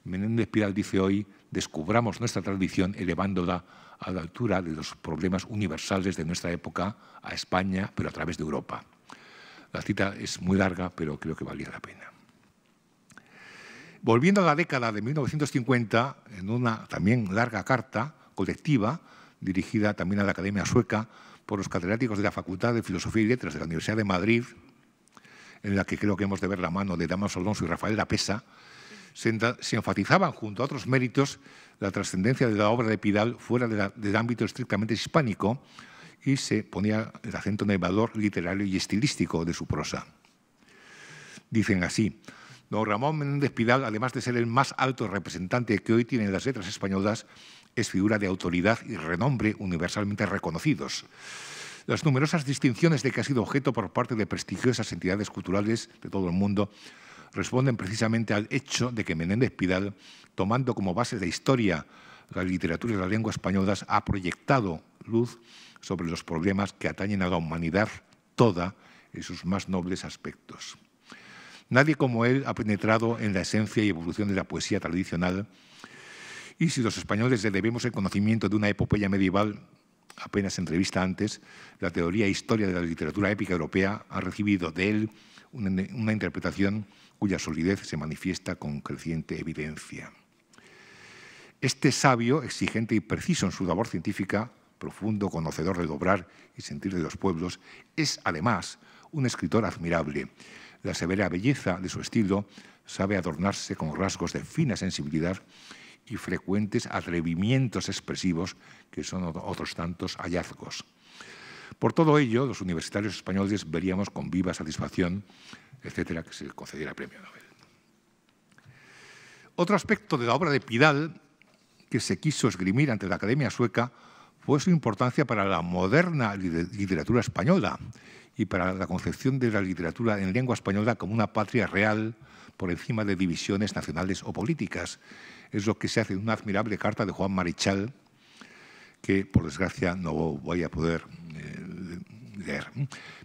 Speaker 2: Menéndez Pidal dice hoy, descubramos nuestra tradición elevándola a la altura de los problemas universales de nuestra época a España, pero a través de Europa. La cita es muy larga, pero creo que valía la pena. Volviendo a la década de 1950, en una también larga carta colectiva, dirigida también a la Academia Sueca por los catedráticos de la Facultad de Filosofía y Letras de la Universidad de Madrid, en la que creo que hemos de ver la mano de Damaso Alonso y Rafael Apesa, Pesa, se enfatizaban junto a otros méritos la trascendencia de la obra de Pidal fuera del ámbito estrictamente hispánico y se ponía el acento en el valor literario y estilístico de su prosa. Dicen así, Don Ramón Menéndez Pidal, además de ser el más alto representante que hoy tienen las letras españolas, es figura de autoridad y renombre universalmente reconocidos. Las numerosas distinciones de que ha sido objeto por parte de prestigiosas entidades culturales de todo el mundo responden precisamente al hecho de que Menéndez Pidal, tomando como base de historia, la literatura y la lengua españolas, ha proyectado luz sobre los problemas que atañen a la humanidad toda en sus más nobles aspectos. Nadie como él ha penetrado en la esencia y evolución de la poesía tradicional y si los españoles le debemos el conocimiento de una epopeya medieval, apenas entrevista antes, la teoría e historia de la literatura épica europea ha recibido de él una, una interpretación cuya solidez se manifiesta con creciente evidencia. Este sabio, exigente y preciso en su labor científica, profundo conocedor del obrar y sentir de los pueblos, es además un escritor admirable, la severa belleza de su estilo sabe adornarse con rasgos de fina sensibilidad y frecuentes atrevimientos expresivos, que son otros tantos hallazgos. Por todo ello, los universitarios españoles veríamos con viva satisfacción, etcétera, que se concediera el premio Nobel. Otro aspecto de la obra de Pidal que se quiso esgrimir ante la Academia Sueca fue su importancia para la moderna literatura española y para la concepción de la literatura en lengua española como una patria real por encima de divisiones nacionales o políticas. Es lo que se hace en una admirable carta de Juan Marichal, que por desgracia no voy a poder eh, leer.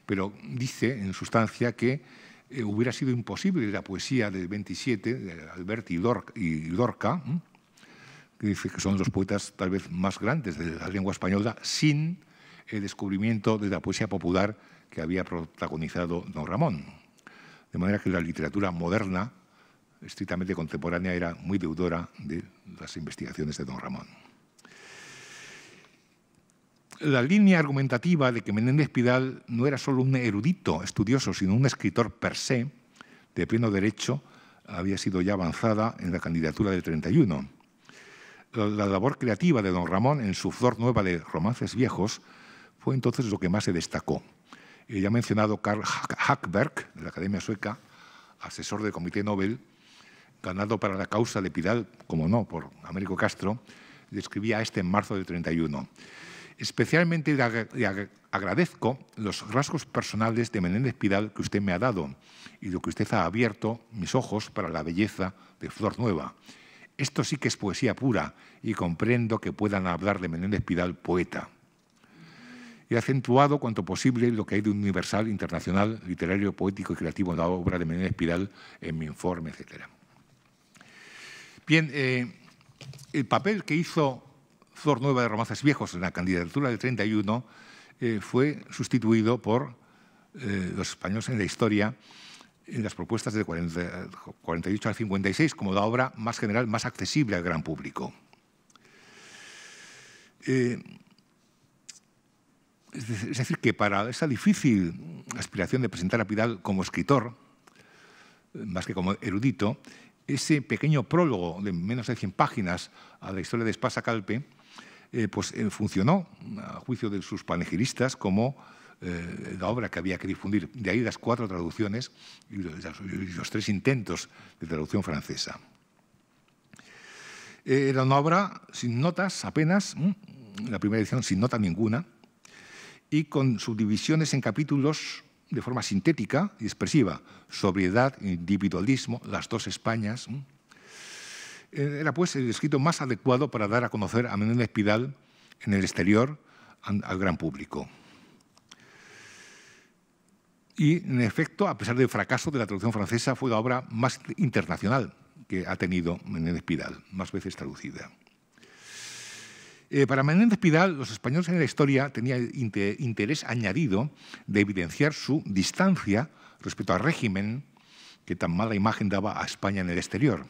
Speaker 2: Pero dice, en sustancia, que eh, hubiera sido imposible la poesía del 27, de Alberti y Dorca, dice que son los poetas tal vez más grandes de la lengua española, sin el descubrimiento de la poesía popular que había protagonizado don Ramón. De manera que la literatura moderna, estrictamente contemporánea, era muy deudora de las investigaciones de don Ramón. La línea argumentativa de que Menéndez Pidal no era solo un erudito estudioso, sino un escritor per se, de pleno derecho, había sido ya avanzada en la candidatura del 31. La labor creativa de don Ramón en su flor nueva de romances viejos fue entonces lo que más se destacó ya mencionado Karl Hackberg, de la Academia Sueca, asesor del Comité Nobel, ganado para la causa de Pidal, como no, por Américo Castro, describía este en marzo del 31. Especialmente le, agradezco los rasgos personales de Menéndez Pidal que usted me ha dado y lo que usted ha abierto mis ojos para la belleza de Flor Nueva. Esto sí que es poesía pura y comprendo que puedan hablar de Menéndez Pidal poeta y acentuado cuanto posible lo que hay de universal, internacional, literario, poético y creativo en la obra de Menéndez Espiral, en mi informe, etc. Bien, eh, el papel que hizo Zornueva Nueva de Romances Viejos en la candidatura del 31 eh, fue sustituido por eh, los españoles en la historia en las propuestas de 48 al 56 como la obra más general, más accesible al gran público. Es decir, que para esa difícil aspiración de presentar a Pidal como escritor, más que como erudito, ese pequeño prólogo de menos de 100 páginas a la historia de Espasa Calpe, eh, pues eh, funcionó, a juicio de sus panegiristas, como eh, la obra que había que difundir. De ahí las cuatro traducciones y los, y los tres intentos de traducción francesa. era una obra sin notas apenas, la primera edición sin nota ninguna, y con subdivisiones en capítulos de forma sintética y expresiva, sobriedad, individualismo, las dos Españas. Eh, era pues el escrito más adecuado para dar a conocer a Menéndez Pidal en el exterior al gran público. Y, en efecto, a pesar del fracaso de la traducción francesa, fue la obra más internacional que ha tenido Menéndez Pidal, más veces traducida. Eh, para Menéndez Pidal, los españoles en la historia tenían interés añadido de evidenciar su distancia respecto al régimen que tan mala imagen daba a España en el exterior.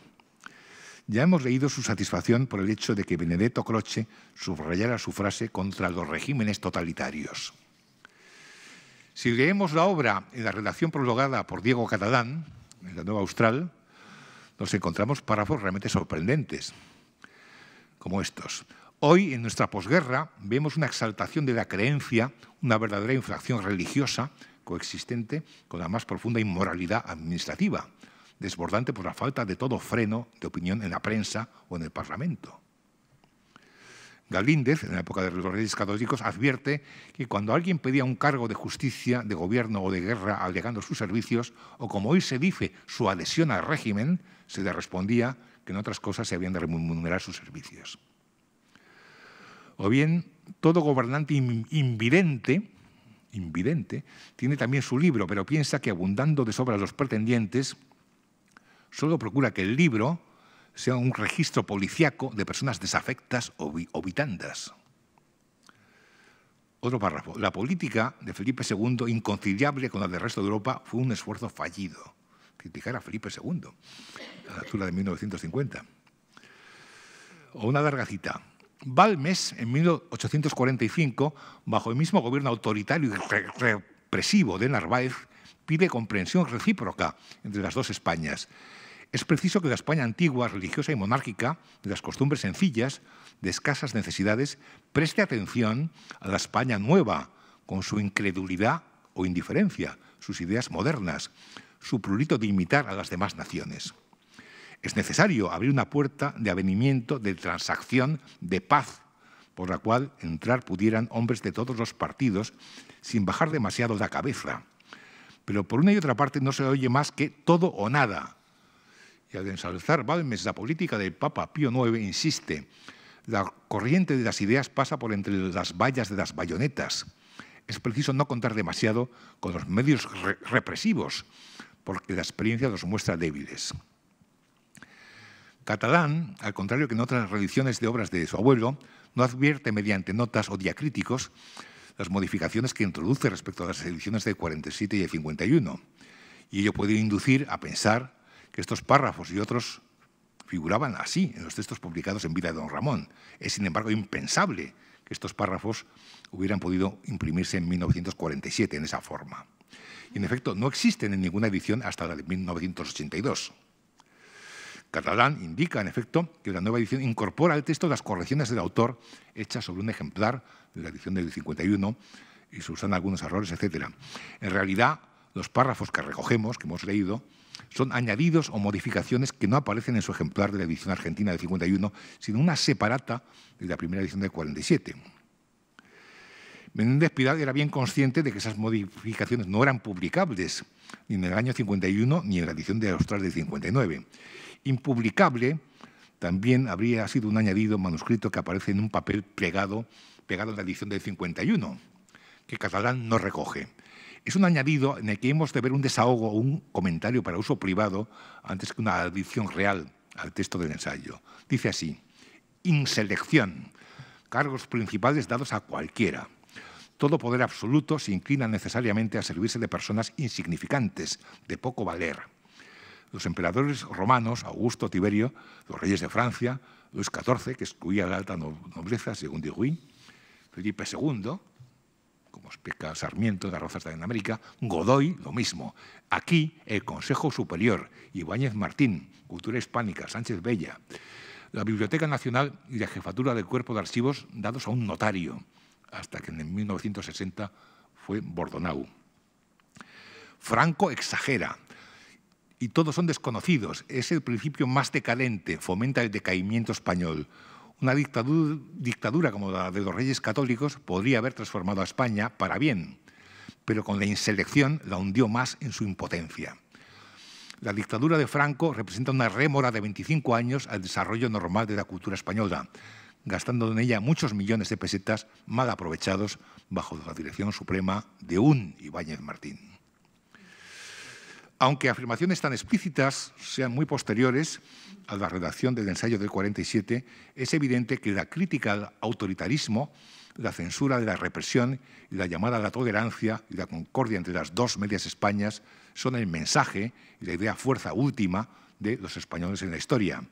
Speaker 2: Ya hemos leído su satisfacción por el hecho de que Benedetto Croce subrayara su frase contra los regímenes totalitarios. Si leemos la obra en la relación prologada por Diego Catalán, en la Nueva Austral, nos encontramos párrafos realmente sorprendentes, como estos. Hoy, en nuestra posguerra, vemos una exaltación de la creencia, una verdadera infracción religiosa coexistente con la más profunda inmoralidad administrativa, desbordante por la falta de todo freno de opinión en la prensa o en el Parlamento. Galíndez, en la época de los reyes católicos, advierte que cuando alguien pedía un cargo de justicia, de gobierno o de guerra alegando sus servicios, o como hoy se dice, su adhesión al régimen, se le respondía que en otras cosas se habían de remunerar sus servicios o bien todo gobernante invidente, invidente, tiene también su libro, pero piensa que abundando de sobra los pretendientes, solo procura que el libro sea un registro policiaco de personas desafectas o, vitandas. Otro párrafo. La política de Felipe II, inconciliable con la del resto de Europa, fue un esfuerzo fallido. Criticar a Felipe II, la altura de 1950. O una larga cita. Balmes, en 1845, bajo el mismo gobierno autoritario y represivo de Narváez, pide comprensión recíproca entre las dos Españas. Es preciso que la España antigua, religiosa y monárquica, de las costumbres sencillas, de escasas necesidades, preste atención a la España nueva, con su incredulidad o indiferencia, sus ideas modernas, su prurito de imitar a las demás naciones. Es necesario abrir una puerta de avenimiento, de transacción, de paz, por la cual entrar pudieran hombres de todos los partidos sin bajar demasiado la cabeza. Pero por una y otra parte no se oye más que todo o nada. Y al ensalzar Balmes la política del Papa Pío IX, insiste, la corriente de las ideas pasa por entre las vallas de las bayonetas. Es preciso no contar demasiado con los medios represivos, porque la experiencia nos muestra débiles catalán, al contrario que en otras ediciones de obras de su abuelo, no advierte mediante notas o diacríticos las modificaciones que introduce respecto a las ediciones de 47 y de 51. Y ello puede inducir a pensar que estos párrafos y otros figuraban así en los textos publicados en vida de don Ramón. Es, sin embargo, impensable que estos párrafos hubieran podido imprimirse en 1947 en esa forma. Y, en efecto, no existen en ninguna edición hasta la de 1982. Catalán indica, en efecto, que la nueva edición incorpora al texto las correcciones del autor hechas sobre un ejemplar de la edición del 51 y se usan algunos errores, etc. En realidad, los párrafos que recogemos, que hemos leído, son añadidos o modificaciones que no aparecen en su ejemplar de la edición argentina del 51, sino una separata de la primera edición del 47. Menéndez Pidal era bien consciente de que esas modificaciones no eran publicables ni en el año 51 ni en la edición de Austral del 59 impublicable, también habría sido un añadido manuscrito que aparece en un papel plegado, pegado a la edición del 51, que Catalán no recoge. Es un añadido en el que hemos de ver un desahogo o un comentario para uso privado antes que una adición real al texto del ensayo. Dice así, inselección, cargos principales dados a cualquiera. Todo poder absoluto se inclina necesariamente a servirse de personas insignificantes, de poco valer los emperadores romanos, Augusto, Tiberio, los reyes de Francia, Luis XIV, que excluía la alta nobleza, según Dewey, Felipe II, como explica Sarmiento de Rozas de América, Godoy, lo mismo. Aquí, el Consejo Superior, Ibáñez Martín, Cultura Hispánica, Sánchez Bella, la Biblioteca Nacional y la Jefatura del Cuerpo de Archivos dados a un notario, hasta que en 1960 fue Bordonau. Franco exagera, y todos son desconocidos. Es el principio más decadente, fomenta el decaimiento español. Una dictadura, dictadura como la de los reyes católicos podría haber transformado a España para bien, pero con la inselección la hundió más en su impotencia. La dictadura de Franco representa una rémora de 25 años al desarrollo normal de la cultura española, gastando en ella muchos millones de pesetas mal aprovechados bajo la dirección suprema de un Ibáñez Martín aunque afirmaciones tan explícitas sean muy posteriores a la redacción del ensayo del 47, es evidente que la crítica al autoritarismo, la censura de la represión y la llamada a la tolerancia y la concordia entre las dos medias Españas son el mensaje y la idea fuerza última de los españoles en la historia,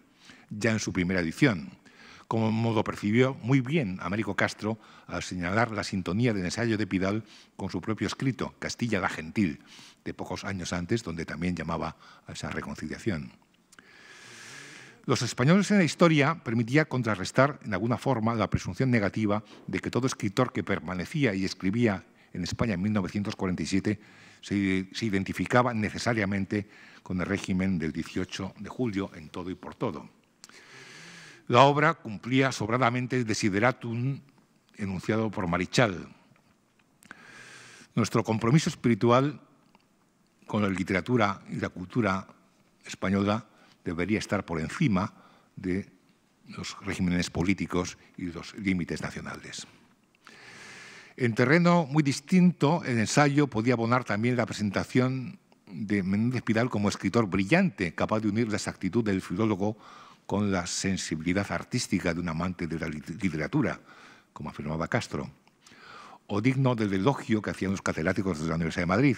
Speaker 2: ya en su primera edición como modo percibió muy bien Américo Castro al señalar la sintonía del ensayo de Pidal con su propio escrito, Castilla la Gentil, de pocos años antes, donde también llamaba a esa reconciliación. Los españoles en la historia permitía contrarrestar en alguna forma la presunción negativa de que todo escritor que permanecía y escribía en España en 1947 se, se identificaba necesariamente con el régimen del 18 de julio en todo y por todo. La obra cumplía sobradamente el desideratum enunciado por Marichal. Nuestro compromiso espiritual con la literatura y la cultura española debería estar por encima de los regímenes políticos y los límites nacionales. En terreno muy distinto, el ensayo podía abonar también la presentación de Menéndez Pidal como escritor brillante, capaz de unir la exactitud del filólogo con la sensibilidad artística de un amante de la literatura, como afirmaba Castro, o digno del elogio que hacían los catedráticos de la Universidad de Madrid.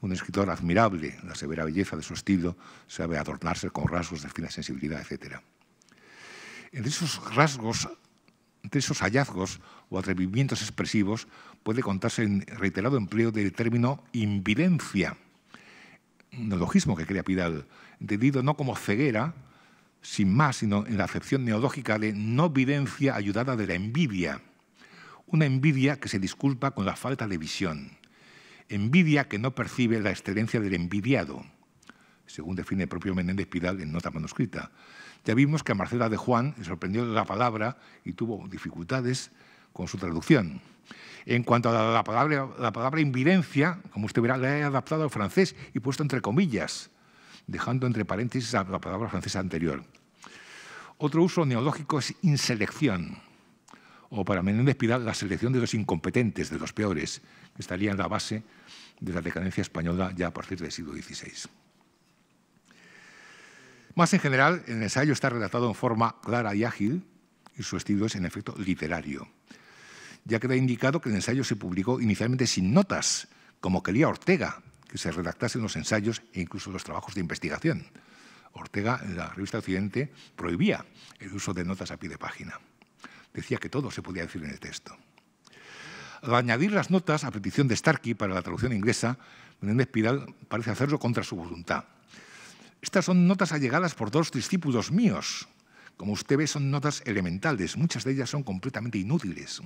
Speaker 2: Un escritor admirable, la severa belleza de su estilo sabe adornarse con rasgos de fina sensibilidad, etc. Entre esos rasgos, entre esos hallazgos o atrevimientos expresivos, puede contarse el reiterado empleo del término invidencia, un logismo que crea Pidal, entendido no como ceguera, sin más, sino en la acepción neológica de no videncia ayudada de la envidia, una envidia que se disculpa con la falta de visión, envidia que no percibe la excelencia del envidiado, según define el propio Menéndez Pidal en nota manuscrita. Ya vimos que a Marcela de Juan le sorprendió la palabra y tuvo dificultades con su traducción. En cuanto a la palabra, la palabra invidencia, como usted verá, la he adaptado al francés y puesto entre comillas, dejando entre paréntesis la palabra francesa anterior. Otro uso neológico es inselección, o para Menéndez Pidal, la selección de los incompetentes, de los peores, que estaría en la base de la decadencia española ya a partir del siglo XVI. Más en general, el ensayo está relatado en forma clara y ágil, y su estilo es en efecto literario, ya queda indicado que el ensayo se publicó inicialmente sin notas, como quería Ortega, que se redactasen los ensayos e incluso los trabajos de investigación. Ortega, en la revista Occidente, prohibía el uso de notas a pie de página. Decía que todo se podía decir en el texto. Al añadir las notas a petición de Starkey para la traducción inglesa, Menéndez Pidal parece hacerlo contra su voluntad. Estas son notas allegadas por dos discípulos míos. Como usted ve, son notas elementales. Muchas de ellas son completamente inútiles.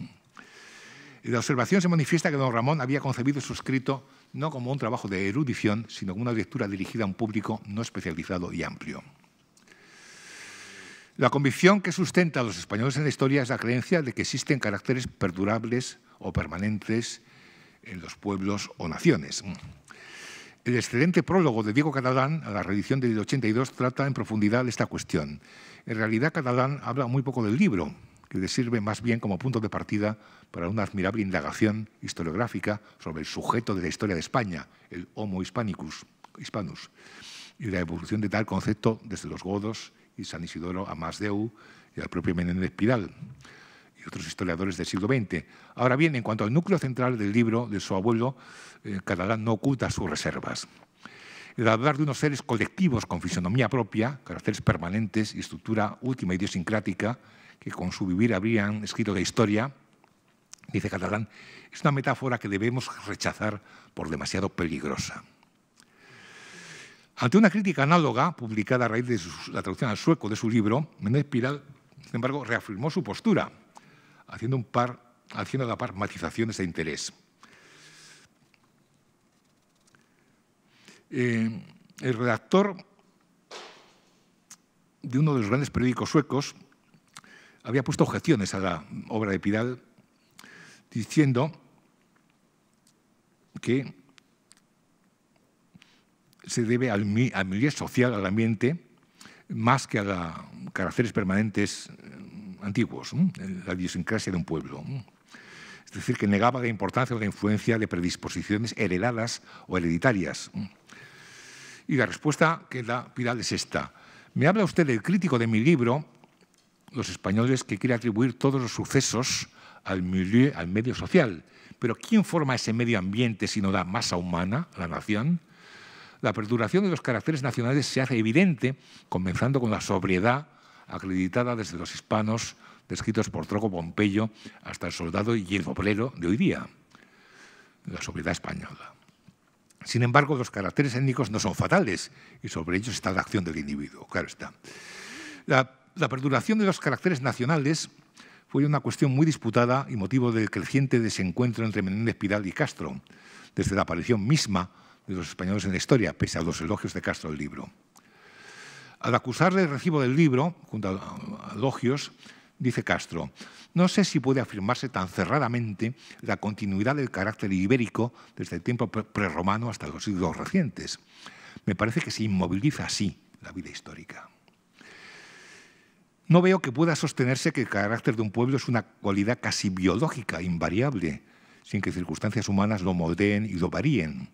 Speaker 2: En la observación se manifiesta que don Ramón había concebido su suscrito no como un trabajo de erudición, sino como una lectura dirigida a un público no especializado y amplio. La convicción que sustenta a los españoles en la historia es la creencia de que existen caracteres perdurables o permanentes en los pueblos o naciones. El excelente prólogo de Diego Catalán a la reedición del 82 trata en profundidad esta cuestión. En realidad, Catalán habla muy poco del libro, que le sirve más bien como punto de partida para una admirable indagación historiográfica sobre el sujeto de la historia de España, el Homo Hispanicus, Hispanus, y la evolución de tal concepto desde los godos y San Isidoro a Masdeu y al propio Menéndez Pidal y otros historiadores del siglo XX. Ahora bien, en cuanto al núcleo central del libro de su abuelo, eh, Catalán no oculta sus reservas. El hablar de unos seres colectivos con fisonomía propia, caracteres permanentes y estructura última idiosincrática, que con su vivir habrían escrito la historia, dice Catalán, es una metáfora que debemos rechazar por demasiado peligrosa. Ante una crítica análoga, publicada a raíz de la traducción al sueco de su libro, Menéndez Piral, sin embargo, reafirmó su postura, haciendo, un par, haciendo a la par matizaciones de interés. Eh, el redactor de uno de los grandes periódicos suecos había puesto objeciones a la obra de Piral diciendo que se debe al, al milieu social, al ambiente, más que a caracteres permanentes mm, antiguos, la idiosincrasia de un pueblo. Es decir, que negaba la importancia o la influencia de predisposiciones heredadas o hereditarias. Y la respuesta que da Pidal es esta. Me habla usted del crítico de mi libro, Los españoles, que quiere atribuir todos los sucesos al medio social. Pero ¿quién forma ese medio ambiente si no da masa humana, la nación? La perduración de los caracteres nacionales se hace evidente, comenzando con la sobriedad acreditada desde los hispanos, descritos por Troco Pompeyo, hasta el soldado y el obrero de hoy día, la sobriedad española. Sin embargo, los caracteres étnicos no son fatales y sobre ellos está la acción del individuo, claro está. la perduración de los caracteres nacionales fue una cuestión muy disputada y motivo del creciente desencuentro entre Menéndez Pidal y Castro, desde la aparición misma de los españoles en la historia, pese a los elogios de Castro del libro. Al acusarle el recibo del libro, junto a elogios, dice Castro, no sé si puede afirmarse tan cerradamente la continuidad del carácter ibérico desde el tiempo prerromano hasta los siglos recientes. Me parece que se inmoviliza así la vida histórica. No veo que pueda sostenerse que el carácter de un pueblo es una cualidad casi biológica, invariable, sin que circunstancias humanas lo moldeen y lo varíen.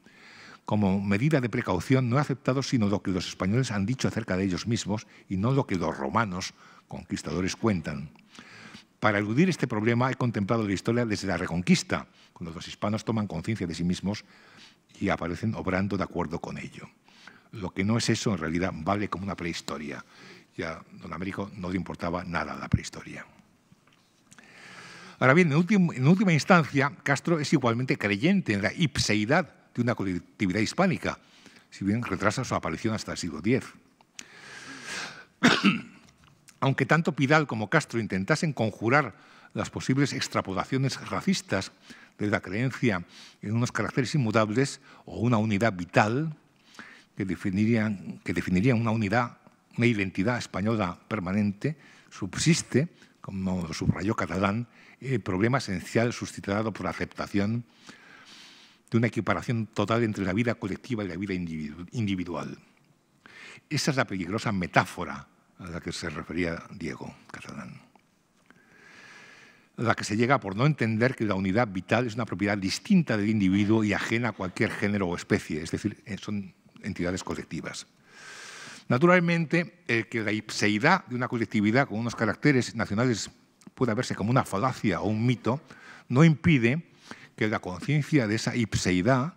Speaker 2: Como medida de precaución no he aceptado sino lo que los españoles han dicho acerca de ellos mismos y no lo que los romanos conquistadores cuentan. Para eludir este problema he contemplado la historia desde la Reconquista, cuando los hispanos toman conciencia de sí mismos y aparecen obrando de acuerdo con ello. Lo que no es eso en realidad vale como una prehistoria ya a don Américo no le importaba nada la prehistoria. Ahora bien, en, última, instancia, Castro es igualmente creyente en la ipseidad de una colectividad hispánica, si bien retrasa su aparición hasta el siglo X. Aunque tanto Pidal como Castro intentasen conjurar las posibles extrapolaciones racistas de la creencia en unos caracteres inmutables o una unidad vital que definirían, que definirían una unidad una identidad española permanente, subsiste, como subrayó Catalán, el eh, problema esencial suscitado por la aceptación de una equiparación total entre la vida colectiva y la vida individual. Esa es la peligrosa metáfora a la que se refería Diego Catalán. A la que se llega por no entender que la unidad vital es una propiedad distinta del individuo y ajena a cualquier género o especie, es decir, eh, son entidades colectivas. Naturalmente, el que la ipseidad de una colectividad con unos caracteres nacionales pueda verse como una falacia o un mito, no impide que la conciencia de esa ipseidad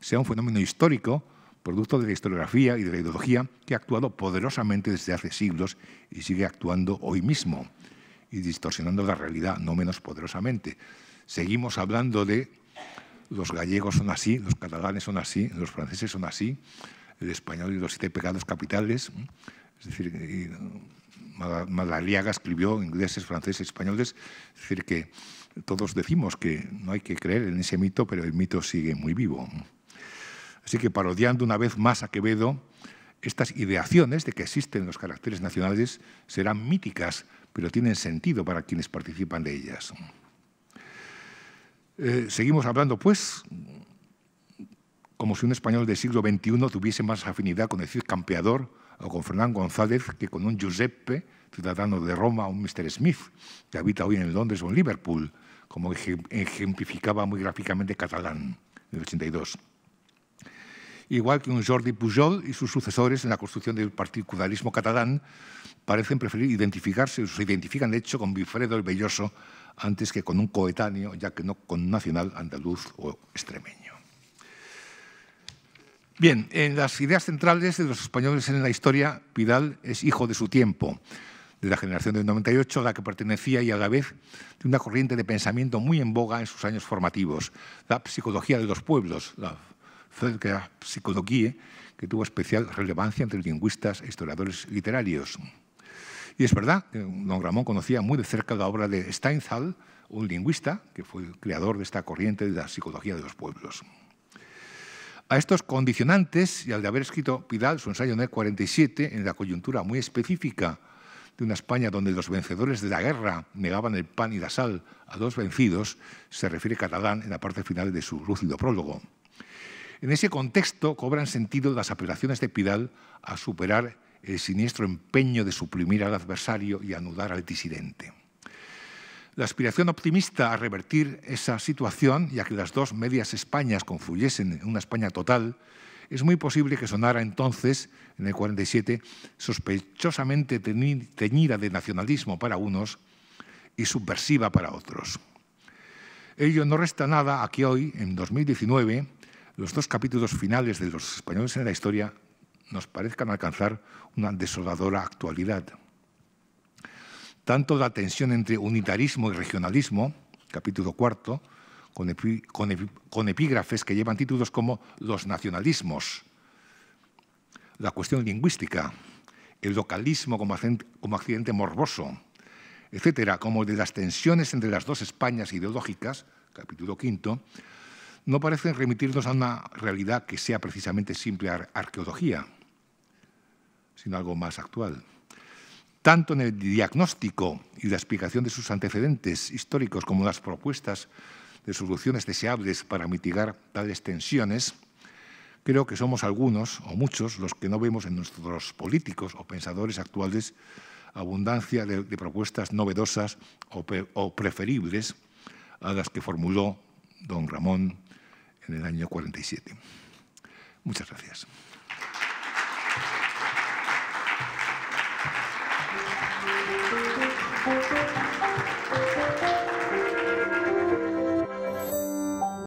Speaker 2: sea un fenómeno histórico, producto de la historiografía y de la ideología que ha actuado poderosamente desde hace siglos y sigue actuando hoy mismo y distorsionando la realidad no menos poderosamente. Seguimos hablando de los gallegos son así, los catalanes son así, los franceses son así, el español y los siete pecados capitales. Es decir, mm, Madaliaga escribió ingleses, franceses, españoles. Es decir, que todos decimos que no hay que creer en ese mito, pero el mito sigue muy vivo. Así que parodiando una vez más a Quevedo, estas ideaciones de que existen los caracteres nacionales serán míticas, pero tienen sentido para quienes participan de ellas. Eh, seguimos hablando, pues, como si un español del siglo XXI tuviese más afinidad con el Campeador o con Fernán González que con un Giuseppe, ciudadano de Roma, o un Mr. Smith, que habita hoy en Londres o en Liverpool, como ejemplificaba muy gráficamente Catalán en el 82. Igual que un Jordi Pujol y sus sucesores en la construcción del particularismo catalán, parecen preferir identificarse, o se identifican de hecho con Bifredo el Belloso antes que con un coetáneo, ya que no con nacional andaluz o extremeño. Bien, en eh, las ideas centrales de los españoles en la historia, Pidal es hijo de su tiempo, de la generación del 98, a la que pertenecía y a la vez de una corriente de pensamiento muy en boga en sus años formativos, la psicología de los pueblos, la psicología, que tuvo especial relevancia entre lingüistas e historiadores literarios. Y es verdad que don Ramón conocía muy de cerca la obra de Steinthal, un lingüista que fue el creador de esta corriente de la psicología de los pueblos. A estos condicionantes, y al de haber escrito Pidal su ensayo en el 47, en la coyuntura muy específica de una España donde los vencedores de la guerra negaban el pan y la sal a los vencidos, se refiere Catalán en la parte final de su lúcido prólogo. En ese contexto cobran sentido las apelaciones de Pidal a superar el siniestro empeño de suprimir al adversario y anudar al disidente. La aspiración optimista a revertir esa situación y a que las dos medias Españas confluyesen en una España total, es muy posible que sonara entonces, en el 47, sospechosamente teñida de nacionalismo para unos y subversiva para otros. Ello no resta nada a que hoy, en 2019, los dos capítulos finales de Los españoles en la historia nos parezcan alcanzar una desoladora actualidad tanto la tensión entre unitarismo y regionalismo, capítulo cuarto, con, epígrafes que llevan títulos como Los nacionalismos, la cuestión lingüística, el localismo como accidente, morboso, etcétera, como de las tensiones entre las dos Españas ideológicas, capítulo quinto, no parecen remitirnos a una realidad que sea precisamente simple arqueología, sino algo más actual tanto en el diagnóstico y la explicación de sus antecedentes históricos como en las propuestas de soluciones deseables para mitigar tales tensiones, creo que somos algunos o muchos los que no vemos en nuestros políticos o pensadores actuales abundancia de, propuestas novedosas o preferibles a las que formuló don Ramón en el año 47. Muchas gracias. Thank you.